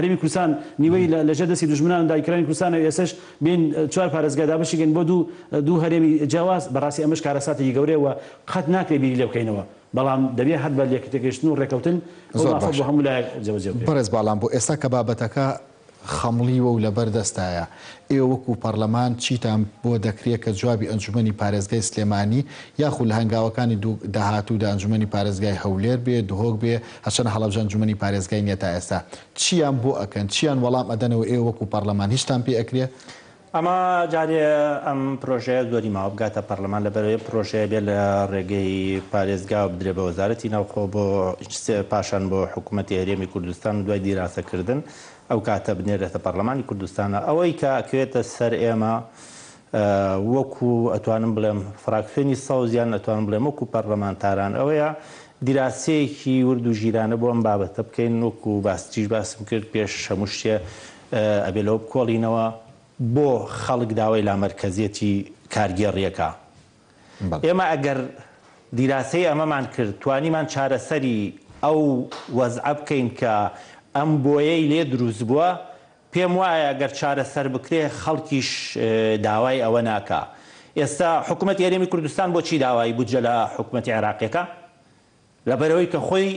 هەرمی کوردستان نیوەی لەژە دەستی دژمنان دایکراین کوردستانە ئێسش بین چوار پارێزگادا بشگەن بۆ دوو دوو هەرێمی جیاواز بەڕاستی ئەمەش کارەساتی گەورەوە قەت ناکرێ بیری لێ بکەینەوە. بەڵام دەبێت هەر بە لێکتەگەشتن و ڕێکەوتن هەموو لای پرێز باڵام بۆ ئێستا کە بابەتەکە خەمڵیوە و لەبەر دەستایە ئێوە وەکو پەرلەمان چیتان بۆ دەکرێت کە جوابی ئەنجومی پارێزگای سلێمانی یاخو لە هەنگاوەکانی داهات و دانجومی پارێزگای هەولێر بێ دهۆک بێ هەچەند هەڵەب ژەنجومی پارێزگای نیە تا ئێستا چیان بۆ ئەکەن چیان وەڵام ئەدەنەوە ئێوە وەکو پەرلەمان هیچتان پێ ئەکرێ ئەمە جارێ ئەم پرۆژەیە زۆری ماوە بگاتە پەرلەمان لەبەرێ پرۆژەیە بێ لە ڕێگەی پارێزگا بدرێ بە وەزارەتی ناوخۆ بۆ پاشان بۆ حکوومەتی هەرێمی کوردستان دوای دیراسەکردن ئەو کاتە بنێرێتە پەرلەمانی کوردستانە ئەوەی کەکوێتە سەر ئێمە وەکو ئەتوانم بڵێم فراکفێنی ساوزیان ئەتوان بڵێم وەکو پەرلەمانتاران ئەوەیە دیراسەیەکی ورد و ژیرانە بۆ ئەم بابەتە بکەین وەکو باستیش باسم کرد پێش هەموو شتێ ئەبێ لەوە بکۆڵینەوە بۆ خەڵک داوای لا مرکزیەتی کارگێڕیەکە ئێمە ئەگەر دیراسی ئەمەمان کرد توانیمان چارەسەری ئەو وەزعە بکەین کە ئەم بۆیەی لێ دروست بووە پێم وایە گەر چارەسەر بکرێ خەڵکیش داوای ئەوە ناکە ئێستا حکوومەت یاریمی کوردستان بۆچی داوای بودجە لە حکوومەتی عراقیەکە لەبەرەوەی کە خۆی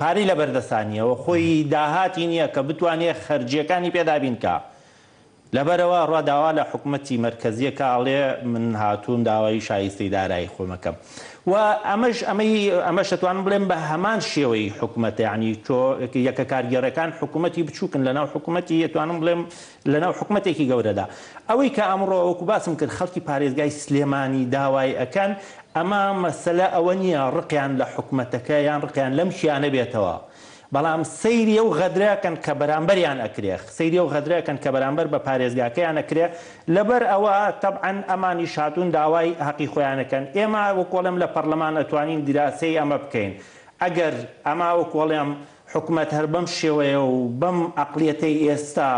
پارەی لە بەردەسانیەوە خۆی داهاتی نییە کە بتوانێت خەرجیەکانی پێدابینکە لەبەرەوە ڕواداوا لە حکوومەتی مرکزیە کاڵێ من هاتوون داوای شایستی دارایی خۆمەکەم و ئەمەش ئەمەی ئەمە شتوان بڵێم بە هەمان شێوەی حکوومەت ینی تۆ یەکە کارگەڕەکان حکوومەتی بچووکن لەناو حکوومەتی یەتوانم بڵێم لەناو حکوومەتێکی گەورەدا ئەوەی کە ئەمڕۆ ئەوکو باسم کرد خەڵکی پارێزگای سلێمانی داوای ئەەکەن ئەمە مەسەلە ئەوە نییە ڕقیان لە حکوومەتەکە یان ڕقیان لەم شیانە بێتەوە. بەڵام سەیریە و غەدرەکەن کە بەرامبەریان ئەکرێ سەیریە و غەدرەکەن کە بەرامبەر بە پارێزگاکەیان ئەکرێ لەبەر ئەوە تەبعەن ئەمانی شاتون داوای حەقی خۆیانەکەن ئێمە وەکۆڵم لە پەرلەمان ئەتوانین دیراسی ئەمە بکەین ئەگەر ئەما وەکۆڵێم حکوومەت هەر بەم شێوەیە و بەم ئەقلیەتەی ئێستا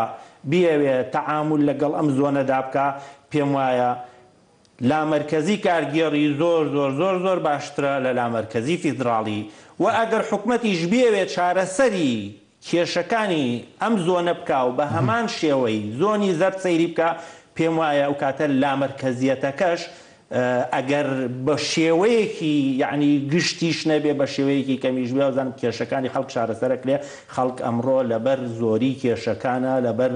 بیاوێ تەعامل لەگەڵ ئەم زۆنەدا بکە پێم وایە لامەرکزی کارگێڕی زۆر زۆر زۆر زۆر باشترە لە لامەرکزی فیدراڵی و ئەگەر حکومەتیش بێوێت چارەسەری کێشەکانی ئەم زۆنە بکە و بە هەمان شێوەی زۆنی زەر سەیری بکە پێم وایە ئەو کاتە لامەرکزیەتەکەش ئەگەر بە شێوەیەکی یعنی گشتیش نەبێ بە شێوەیەکی کەمیژبیازان کێشەکانی خەڵک شارەسەرک لێ خەڵک ئەمڕۆ لەبەر زۆری کێشەکانە لەبەر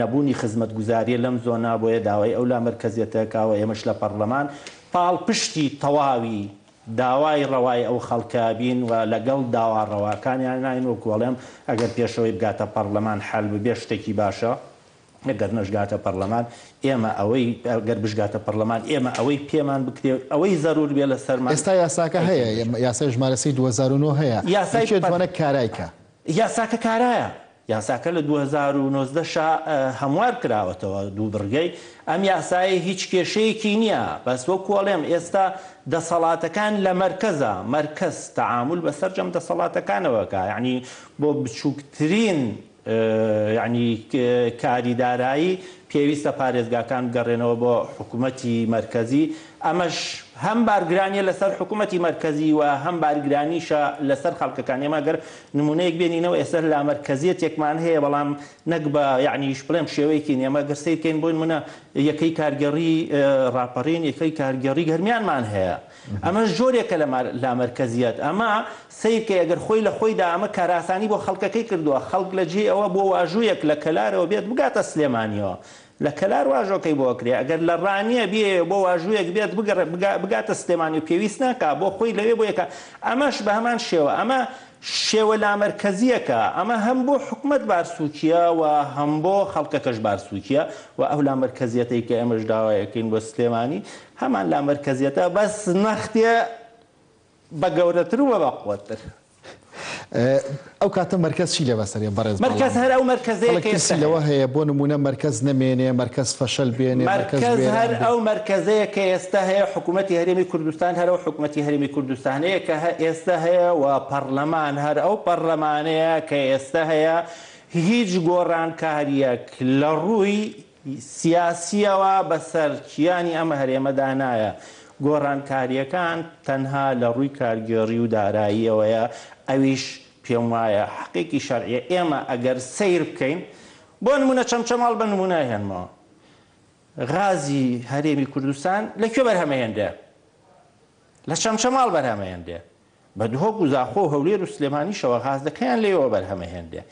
نەبوونی خزمەت گوزاریە لەم زۆنا بۆیە داوای ئەو لا مرکزیێتە کاوە ئێمەش لە پەرلەمان پاڵ پشتی تەواوی داوای ڕەوای ئەو خەڵکبین و لەگەڵ داوا ڕەواکانیان ناین وەکوڵێم ئەگەر پێشەوەی بگاتە پەرلەمان حل بێ شتێکی باشە. گەر نەژگاتە پەرلەمان ئێمە ئەوەی گەر بشگاتە پەرلەمان ئێمە ئەوەی پێمان بکرێ ئەوەی زەرور بێ لە سەرما ئێستا یاساکە هەیە یاسای ژمارەسی 2009 هەیە یاسای شێوانە کارایکە یاساکە کارایە یاساکە لە 2009 شا هەموار کراوەتەوە دوو برگەی ئەم یاسایی هیچ کێشەیەکی نییە بەس وە کۆڵێم ئێستا دەسەڵاتەکان لە مرکزە مرکز تەعامل بە سەررجەم دەسەڵاتەکانەوەکە یعنی بۆ بچووکترین یعنی کاریدارایی پێویستە پارێزگاکان گەڕێنەوە بۆ حکوومەتی مرکزی ئەمەش هەم بارگرانیە لەسەر حکوومەتی مرکزی و هەم بارگرانیشە لەسەر خەڵکەکان ئێماگەر نمونەیەک بێنینەوە ئێسەر لا مرکزیت یەکمان هەیە بەڵام نەک بە یعنیش بڵێم شێوەیەکی ئێمە گەرسیکەین بۆین منە یەکەی کارگەڕی راپەڕین یەکەی کارگەڕی گەرمیانمان هەیە ئەمە ژۆرێکە لە مەرکزیەت ئەمە سیرکە ئەگەر خۆی لە خۆیدا ئەمە کاراسانی بۆ خەڵکەکەی کردووە خەڵک لە جێ ئەوە بۆ واژوویەک لە کەلارەوە بێت بگاتە سلێمانیەوە. لە کەلار واژۆکەی بۆکرێ ئەگەر لە ڕانیە بێ بۆ واژوویەک بێت بگاتە سلێمانی و پێویست ناکە بۆ خۆی لەوێ بۆیەکە ئەمەش بە هەمان شێوە ئەمە شێوە لامەرکزیەکە ئەمە هەم بۆ حکومت بارسووکیە و هەم بۆ خەڵکەکەش بارسووکیە و ئەو لامەرکزیەتی کە ئێمەش داوایەکەین بۆ سلێمانی همان لا مرکزیت مرکزیەتە بەس نەختێ بە گەورەتر وە بە قوتر. اه، ئەو کاتە مرکز چی لەوە سەرێ بەڕێز مرکز هەر ئەو مرکزەوە هەیە بۆ نمونە مرکز نمینه مرکز فەشل بێنێ هەر ئەو مرکزەیە کە ئێستا هەیە حکومتی هەرێمی کردستان هر او حکومتی هەرمی کردستان کە ئێستا هەیە و پەرلەمان هر او پەرلەمانەیە کە ئێستا هەیە هیچ گوران کاریەک لە ڕووی سیاسیەوە بەسەر کیانی ئەمە هەرێمەدا نایە گۆڕانکاریەکان تەنها لە ڕووی کارگێڕی و داراییەوەیە ئەویش پێم وایە حقیقی شەرعە ئێمە ئەگەر سیر بکەین بۆ نمونە چەمچەماڵ بە نمونایهێنمەوە غازی هەرێمی کوردستان لەکوێ بەرهەمەهێندێ لە چەمچەماڵ بەرهەمەهێندێ بە دهۆک و زاخۆ هەولێر و سلێمانی شەوە غاز دەکەیان لێەوە بەرهەمەهێندێ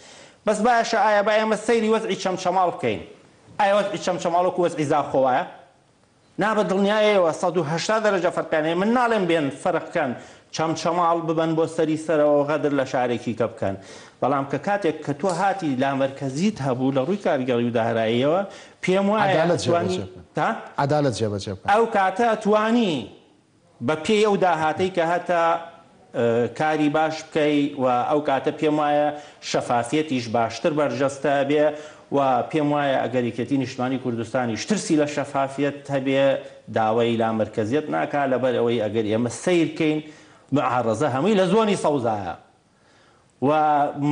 بەس باشە ئایا با ئێمە سەیری وەزعی چەمچەماڵ بکەین ئایوەت ئیچەم چەماڵک وەز ئیزا خۆوایە نابە دڵنیایەوە 1970 دەرەجە فەرقانێ من ناڵێن بێن فەرقکەن چەم چەماڵ ببەن بۆ سەری سەرەوە غەدر لە شارێکی کە بکەن بەڵام کە کاتێک کە تۆ هاتی لامەرکەزیت هەبوو لە ڕووی کارگەڕی و داهراییەوە پێم وایە تا عدالت جێبەجێ ئەو کاتە توانی بە پێی ئەو داهاتەی کە هەتا کاری باش بکەی و ئەو کاتە پێم وایە شەفافێتیش باشتر بەرجەستە بێ و پێم وایە ئەگەریکەتی نیشتانی کوردستانی شترسی لە شەفافیت هەبێ داوای لا مرکزیت ناکا لەبەر ئەوەی ئەگەر ئێمە سیرکەین معارەزە هەمووی لە زۆنی سەوزایە و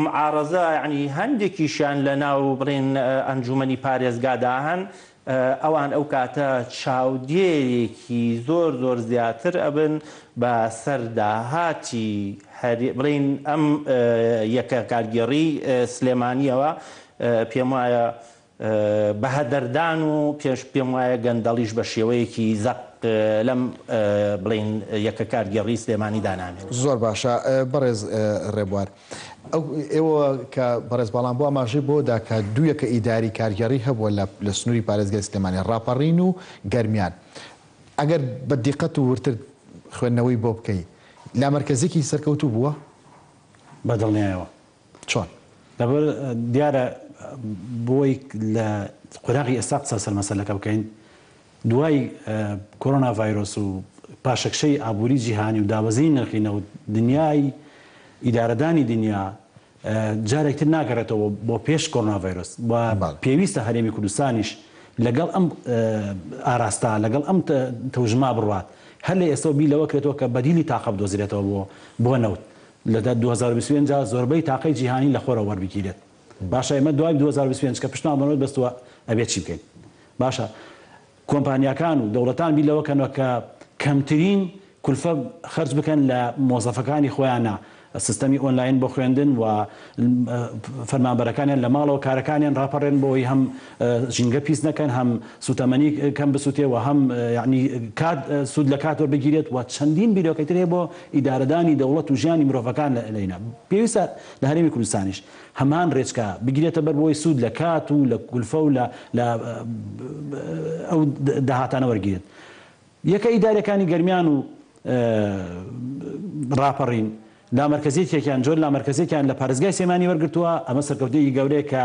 معارەزە عنی هەندێکیشان لە ناو بڕێن ئەنجومی پارێزگادا هەن ئەوان ئەو کاتە چاودێرێکی زۆر زۆر زیاتر ئەبن بە سەرداهاتی بڵین ئەم یەکە کارگەڕی سلێمانیەوە پێم وایە بەهەدەردان و پێش پێم وایە گەندەڵیش بە شێوەیەکی زەق لەم بڵین یەکە کارگەڕی سلێمانی دانامێت زۆر باشە بەڕێز ڕێبوار ئێوە کە بەڕێز بەڵام بۆ ئاماژی بۆدا کە دوویەکە ئیداری کارگەڕی هەبووە لە سنووری پارێزگای سلێمانی ڕاپەڕین و گەرمیان ئەگەر بە دیقەت و ورتر خوێندنەوەی بۆ بکەیت لا مرکزێکی سەرکەوتو بووە بەدڵنیایەوە چۆن دەبەر دیارە بۆی لە قۆراقی ئێستا قسە سەر مەسەلەکە بکەین دوای کۆرۆنا ڤایرۆس و پاشەکشەی ئابووری جیهانی و دابەزی نرخینەوە دنیای ئیدارەدانی دنیا جارێکتر ناگەڕێتەوە بۆ پێش کۆرۆنا ڤایرۆس پێویستە هەرێمی کوردستانیش لەگەڵ ئەم ئاراستا لەگەڵ ئەم تەژما بڕات هەر لە ئێستا بی لەوە کرێتەوە کە بەدیلی تاقب دۆزرێتەوە بۆ بۆ نەوت لە 2020 زۆربەی تاقی جیهانی لە خۆرە وەربگیرێت باشە ئمە دوای 2025 کە پشتمانەوە بەستوە ئەبێت چی بکەین باشە کۆمپانیەکان و دەوڵەتان بیلەوەکەنەوە کە کەمترین کولفە خرج بکەن لە مۆزەفەکانی خۆیانە سیستەمی ئۆنلاین بۆ خوێندن و فەرمانبەرەکانیان لە ماڵەوە کارەکانیان راپەڕێن بۆەوەی هەم ژینگە پیس نەکەن هەم سوتەمەنی کەم بسووتێ و هەم یعنی کات سوود لە کاتۆر بگیرێت و چەندین بیرۆکەی ترێ بۆ ئیدارەدانی دەوڵەت و ژیانی مرۆڤەکان لەنا پێویستە لە هەرێمی کوردستانیش هەمان ڕێچکە بگرێتە بەر بۆی سوود لە کات و لە گولفە و لە ئەو داهاتانە وەرگێت یەکە ئیدارەکانی گەرمیان و راپەڕین لامەرکزیتێکیان جۆر لامەرکزیتیان لە پارێزگای سێمانی وەرگتووە ئەمە سەرکەوتەیە گەورەیە کە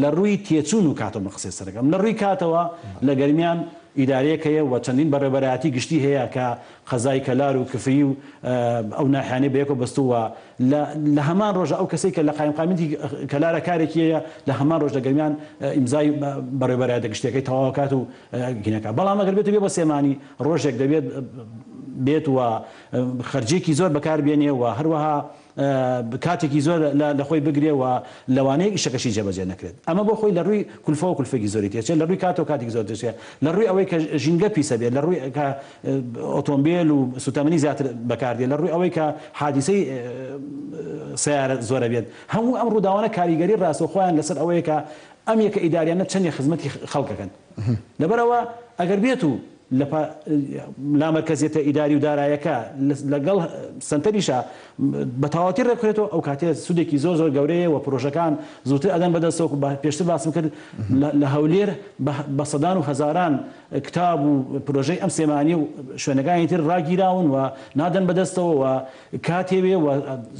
لە ڕووی تێچون و کاتۆمە قسێ سەرەکەم لە ڕووی کاتەوە لە گەرمیان ئیدارەکەیە و چەندین بەڕێبەرەتی گشتی هەیە کە قەزای کەلار و کفری و ئەو ناحانەی بەیەکۆ بەستووە لە هەمان ڕۆژە ئەو کەسی کە لە قایمقامتی کەلارە کارێکیە لە هەمان ڕۆژ دەگەرمیان ئیمزای بەڕێبەرە دەگشتەکەی تەواوکات و گینەکە بەڵام ئەگەر بێت بێ بە سێمانی ڕۆژێک دەبێت بێت وە خرجێکی زۆر بەکار بێنێەوە هەروەها کاتێکی زۆر لە خۆی بگرێەوە لەوانەیەکی شەکەشی جەبەجێ نکرێت ئەمە بۆ خۆی لە ڕووی کولفۆ و کولفێکی زۆری تێچێت لە ڕووی کاتۆ کاتێک زۆر دەچێت لە ڕووی ئەوەی کە ژینگە پیسە بێت لە ڕووی ئۆتۆمبیل و سوتەمەنی زیاتر بەکاردێت لە ڕووی ئەوەی کە حادیسەی سیارە زۆرە بێت هەموو ئەم ڕووداوانە کاریگەری ڕاستۆخۆیان لەسەر ئەوەیە کە ئەم یەکە ئیداریانە چەندی خزمەتی خەڵکەکەن لەبەرەوە ئەگەر بێت و لا مرکزیێتە ئیداری و دارایەکە لەگەڵ سنتەریشە بەتاواتی ڕێکرێتەوە ئەو کاتێ سوودێکی زۆر زۆر گەورەیە و پرۆژەکان زووتر ئەدەن بەدەستەوە پێشتر باسم کرد لە هەولێر بە سەدان و هەزاران کتاب و پرۆژەی ئەم سێمانی و شوێنەکانی تر ڕاگیراون و نادەن بەدەستەوە و کاتێوێ و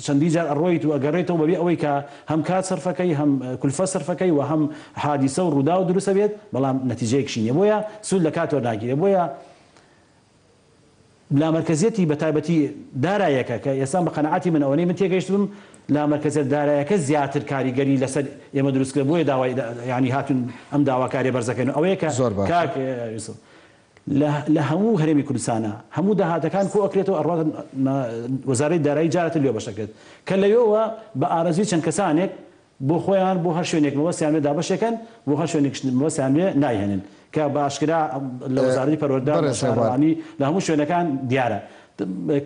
چەندی جار ئەڕۆیت و ئەگەڕێتەوە بەبێ ئەوەی کە هەم کات سەرفەکەی هەم کولفە سەرفەکەی و هەم حادیسە و ڕوودا و دروستە بێت بەڵام نەتیجەیەکشینە بۆیە سوود لە کاتۆ ناگیرێ بۆیە ئایا لا مرکزیەتی بە تایبەتی دارایەکە کە ئێستا بە قەنعاتی من ئەوەی من تێگەیشت بم لا مرکزیت دارایەکە زیاتر کاریگەری لەسەر ئێمە دروستکە بۆیە داوای ینی هاتون ئەم داواکاری بەرزەکەن ئەوەیە کە زۆر لە هەموو هەرێمی کوردستانە هەموو داهاتەکان کۆ ئەکرێتەوە ئەڕات وەزارەی دارایی جارەت لێ بەشەکرێت کە لەیەوە بە ئارەزوی چەند کەسانێک بۆ خۆیان بۆ هەر شوێنێکەوە سامێ دابەشەکەن بۆ هەر شوێنێکەوە سامێ نایهێنن کە باشکرا لە وەزاری پەرۆدا شارانی لە هەموو شوێنەکان دیارە.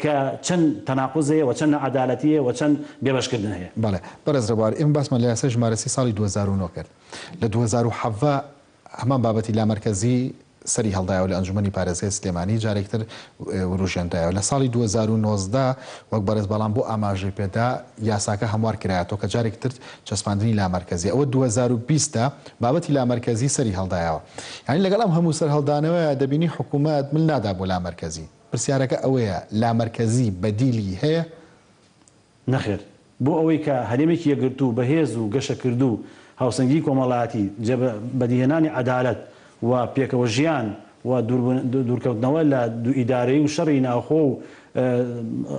کە چەند تەناقزەیە و چەند عدالەتیە و چەند بێبشکردن هەیە بەڵێ بەرزڕوار ئێمە باسمان لە یاسە ژمارەسی ساڵی 2009 کرد لە 2010 هەمان بابەتی لامەرکەزی سەری هەڵدایە و لە ئەنجومی پارێزگای سلێمانی جارێکتر وروژێندایە لە ساڵی 2019 وەک بەرز بەڵام بۆ ئاماژی پێدا یاساکە هەموار کرایەوە کە جارێکتر چەسپاندنی لامەرکزی ئەوە 2020 بابەتی لامەرکزی سەری هەڵدایەوە یعنی لەگەڵ ئەم هەموو سەر هەڵدانەوە دەبینی حکوومەت من نادا بۆ لامەرکزی پرسیارەکە ئەوەیە لامەرکزی بەدیلی هەیە نەخێر بۆ ئەوەی کە هەرێمێکی یەگرتو بەهێز و گەشە کردو هاوسنگی کۆمەڵاتی بەدیهێنانی عدالت و پێکەوە ژیان و دوورکەوتنەوە لە دو ئیدارەی و شەڕی ناوخۆ و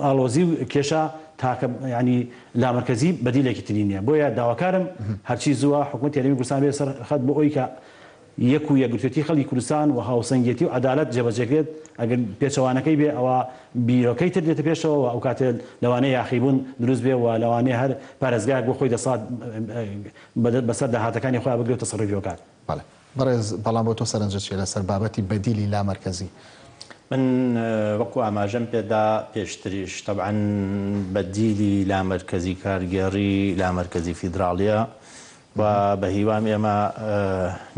ئالۆزی و کێشە تاکە ینی لامەرکزی بەدیلێکی تری نیە بۆیە داواکارم هەرچی زووە حکوومەت یاریمی کوردستان بێ سەر خەت بۆ ئەوی کە یەک و یەکگرتێتی خەڵی کوردستان و هاوسنگەتی و عدالت جەبەجەکرێت ئەگەر پێچەوانەکەی بێ ئەوە بیرۆکەی تر دێتە پێشەوە ئەو کاتێت لەوانەیە یاخیبوون دروست بێ و لەوانەیە هەر پارێزگای بۆ خۆی دەسات بەسەر داهاتەکانی خۆیان بگرێتە سەرڕیۆکات. بەڕێز بەڵام بۆ تۆ سەرنجە چێ لە سەر بابەتی بەدیلی لا مرکزی من وەکو ئاماژەم پێدا پێشتریش تەعاەن بەدیلی لا مرکزی کارگەڕی لا مرکزی فیدراالیە و بە هیوام ئێمە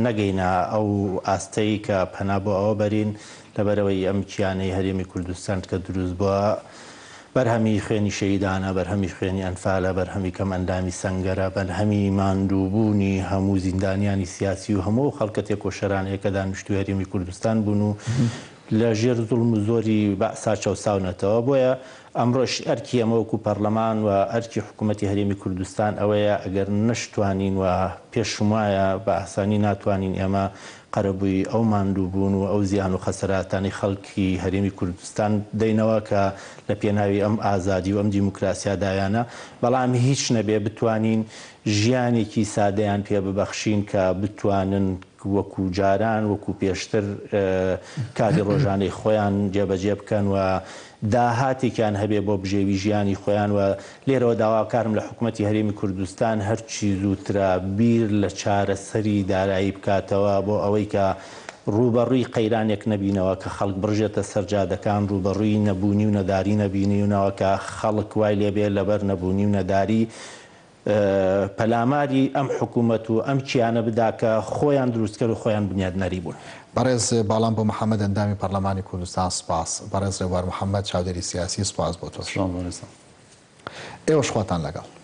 نەگەینە ئەو ئاستەی کە پەنا بۆ ئەوە بەرین لەبەرەوەی ئەم کیانەی هەرێمی کوردستان کە دروست بووە بەرهەمی خوێنی شەیدانە بەرهەمی خوێنی ئەنفالە بەرهەمی کەم ئەندامی سنگەرە بەرهەمی ماندووبوونی هەموو زیندانیانی سیاسی و هەموو خەڵکە تێکۆشەرانەیە کە دانیشتوێریمی کوردستان بوون و لە ژێر زوڵم و زۆری بەسا چاوساونەتەوە بۆیە ئەمڕۆش ئەرکی ئەمەوەکو پەرلەمان و ئەرکی حکوومەتتی هەرێمی کوردستان ئەوەیە ئەگەر نەشتوانین و پێشمایە بە ئاسانی ناتوانین ئێمە قەرەبووی ئەو ماندوو بوون و ئەو زیان و خەسەراتانی خەڵکی هەرێمی کوردستان دەینەوە کە لە پێناوی ئەم ئازادی و ئەم دیموکراسیادایانە بەڵام هیچ نەبێ بتوانین ژیانێکی سادەیان پێ ببەخشین کە بتوانن وەکو جاران وەکو پێشتر کاری ڕۆژانەی خۆیان جێبەجێ بکەن و داهاتێکیان هەبێ بۆ بژێوی ژیانی خۆیان و لێرەوە داواکارم لە حکوومەتتی هەرێمی کوردستان هەرچی زووترا بیر لە چارەسەری دارایی بکاتەوە بۆ ئەوەی کە ڕوبەڕووی قەیرانێک نەبینەوە کە خەڵک بژێتە سەررجادەکان ڕوبەڕووی نەبوونی و نەداری نەبینی ونەوە کە خەڵک وای لێبێ لەبەر نەبوونی و نەداری پەلاماری ئەم حکوومەت و ئەم چیانە بداکە خۆیان دروستکە و خۆیان بنیادنەری بوون. بەڕێز باڵام بۆ محەممەد ئەندامی پەرلەمانی کوردستان سپاس بەڕێز ڕێوار محەممەد چاودێری سیاسی سپاس بۆ تۆ ئێوە شخواتان لەگەڵ.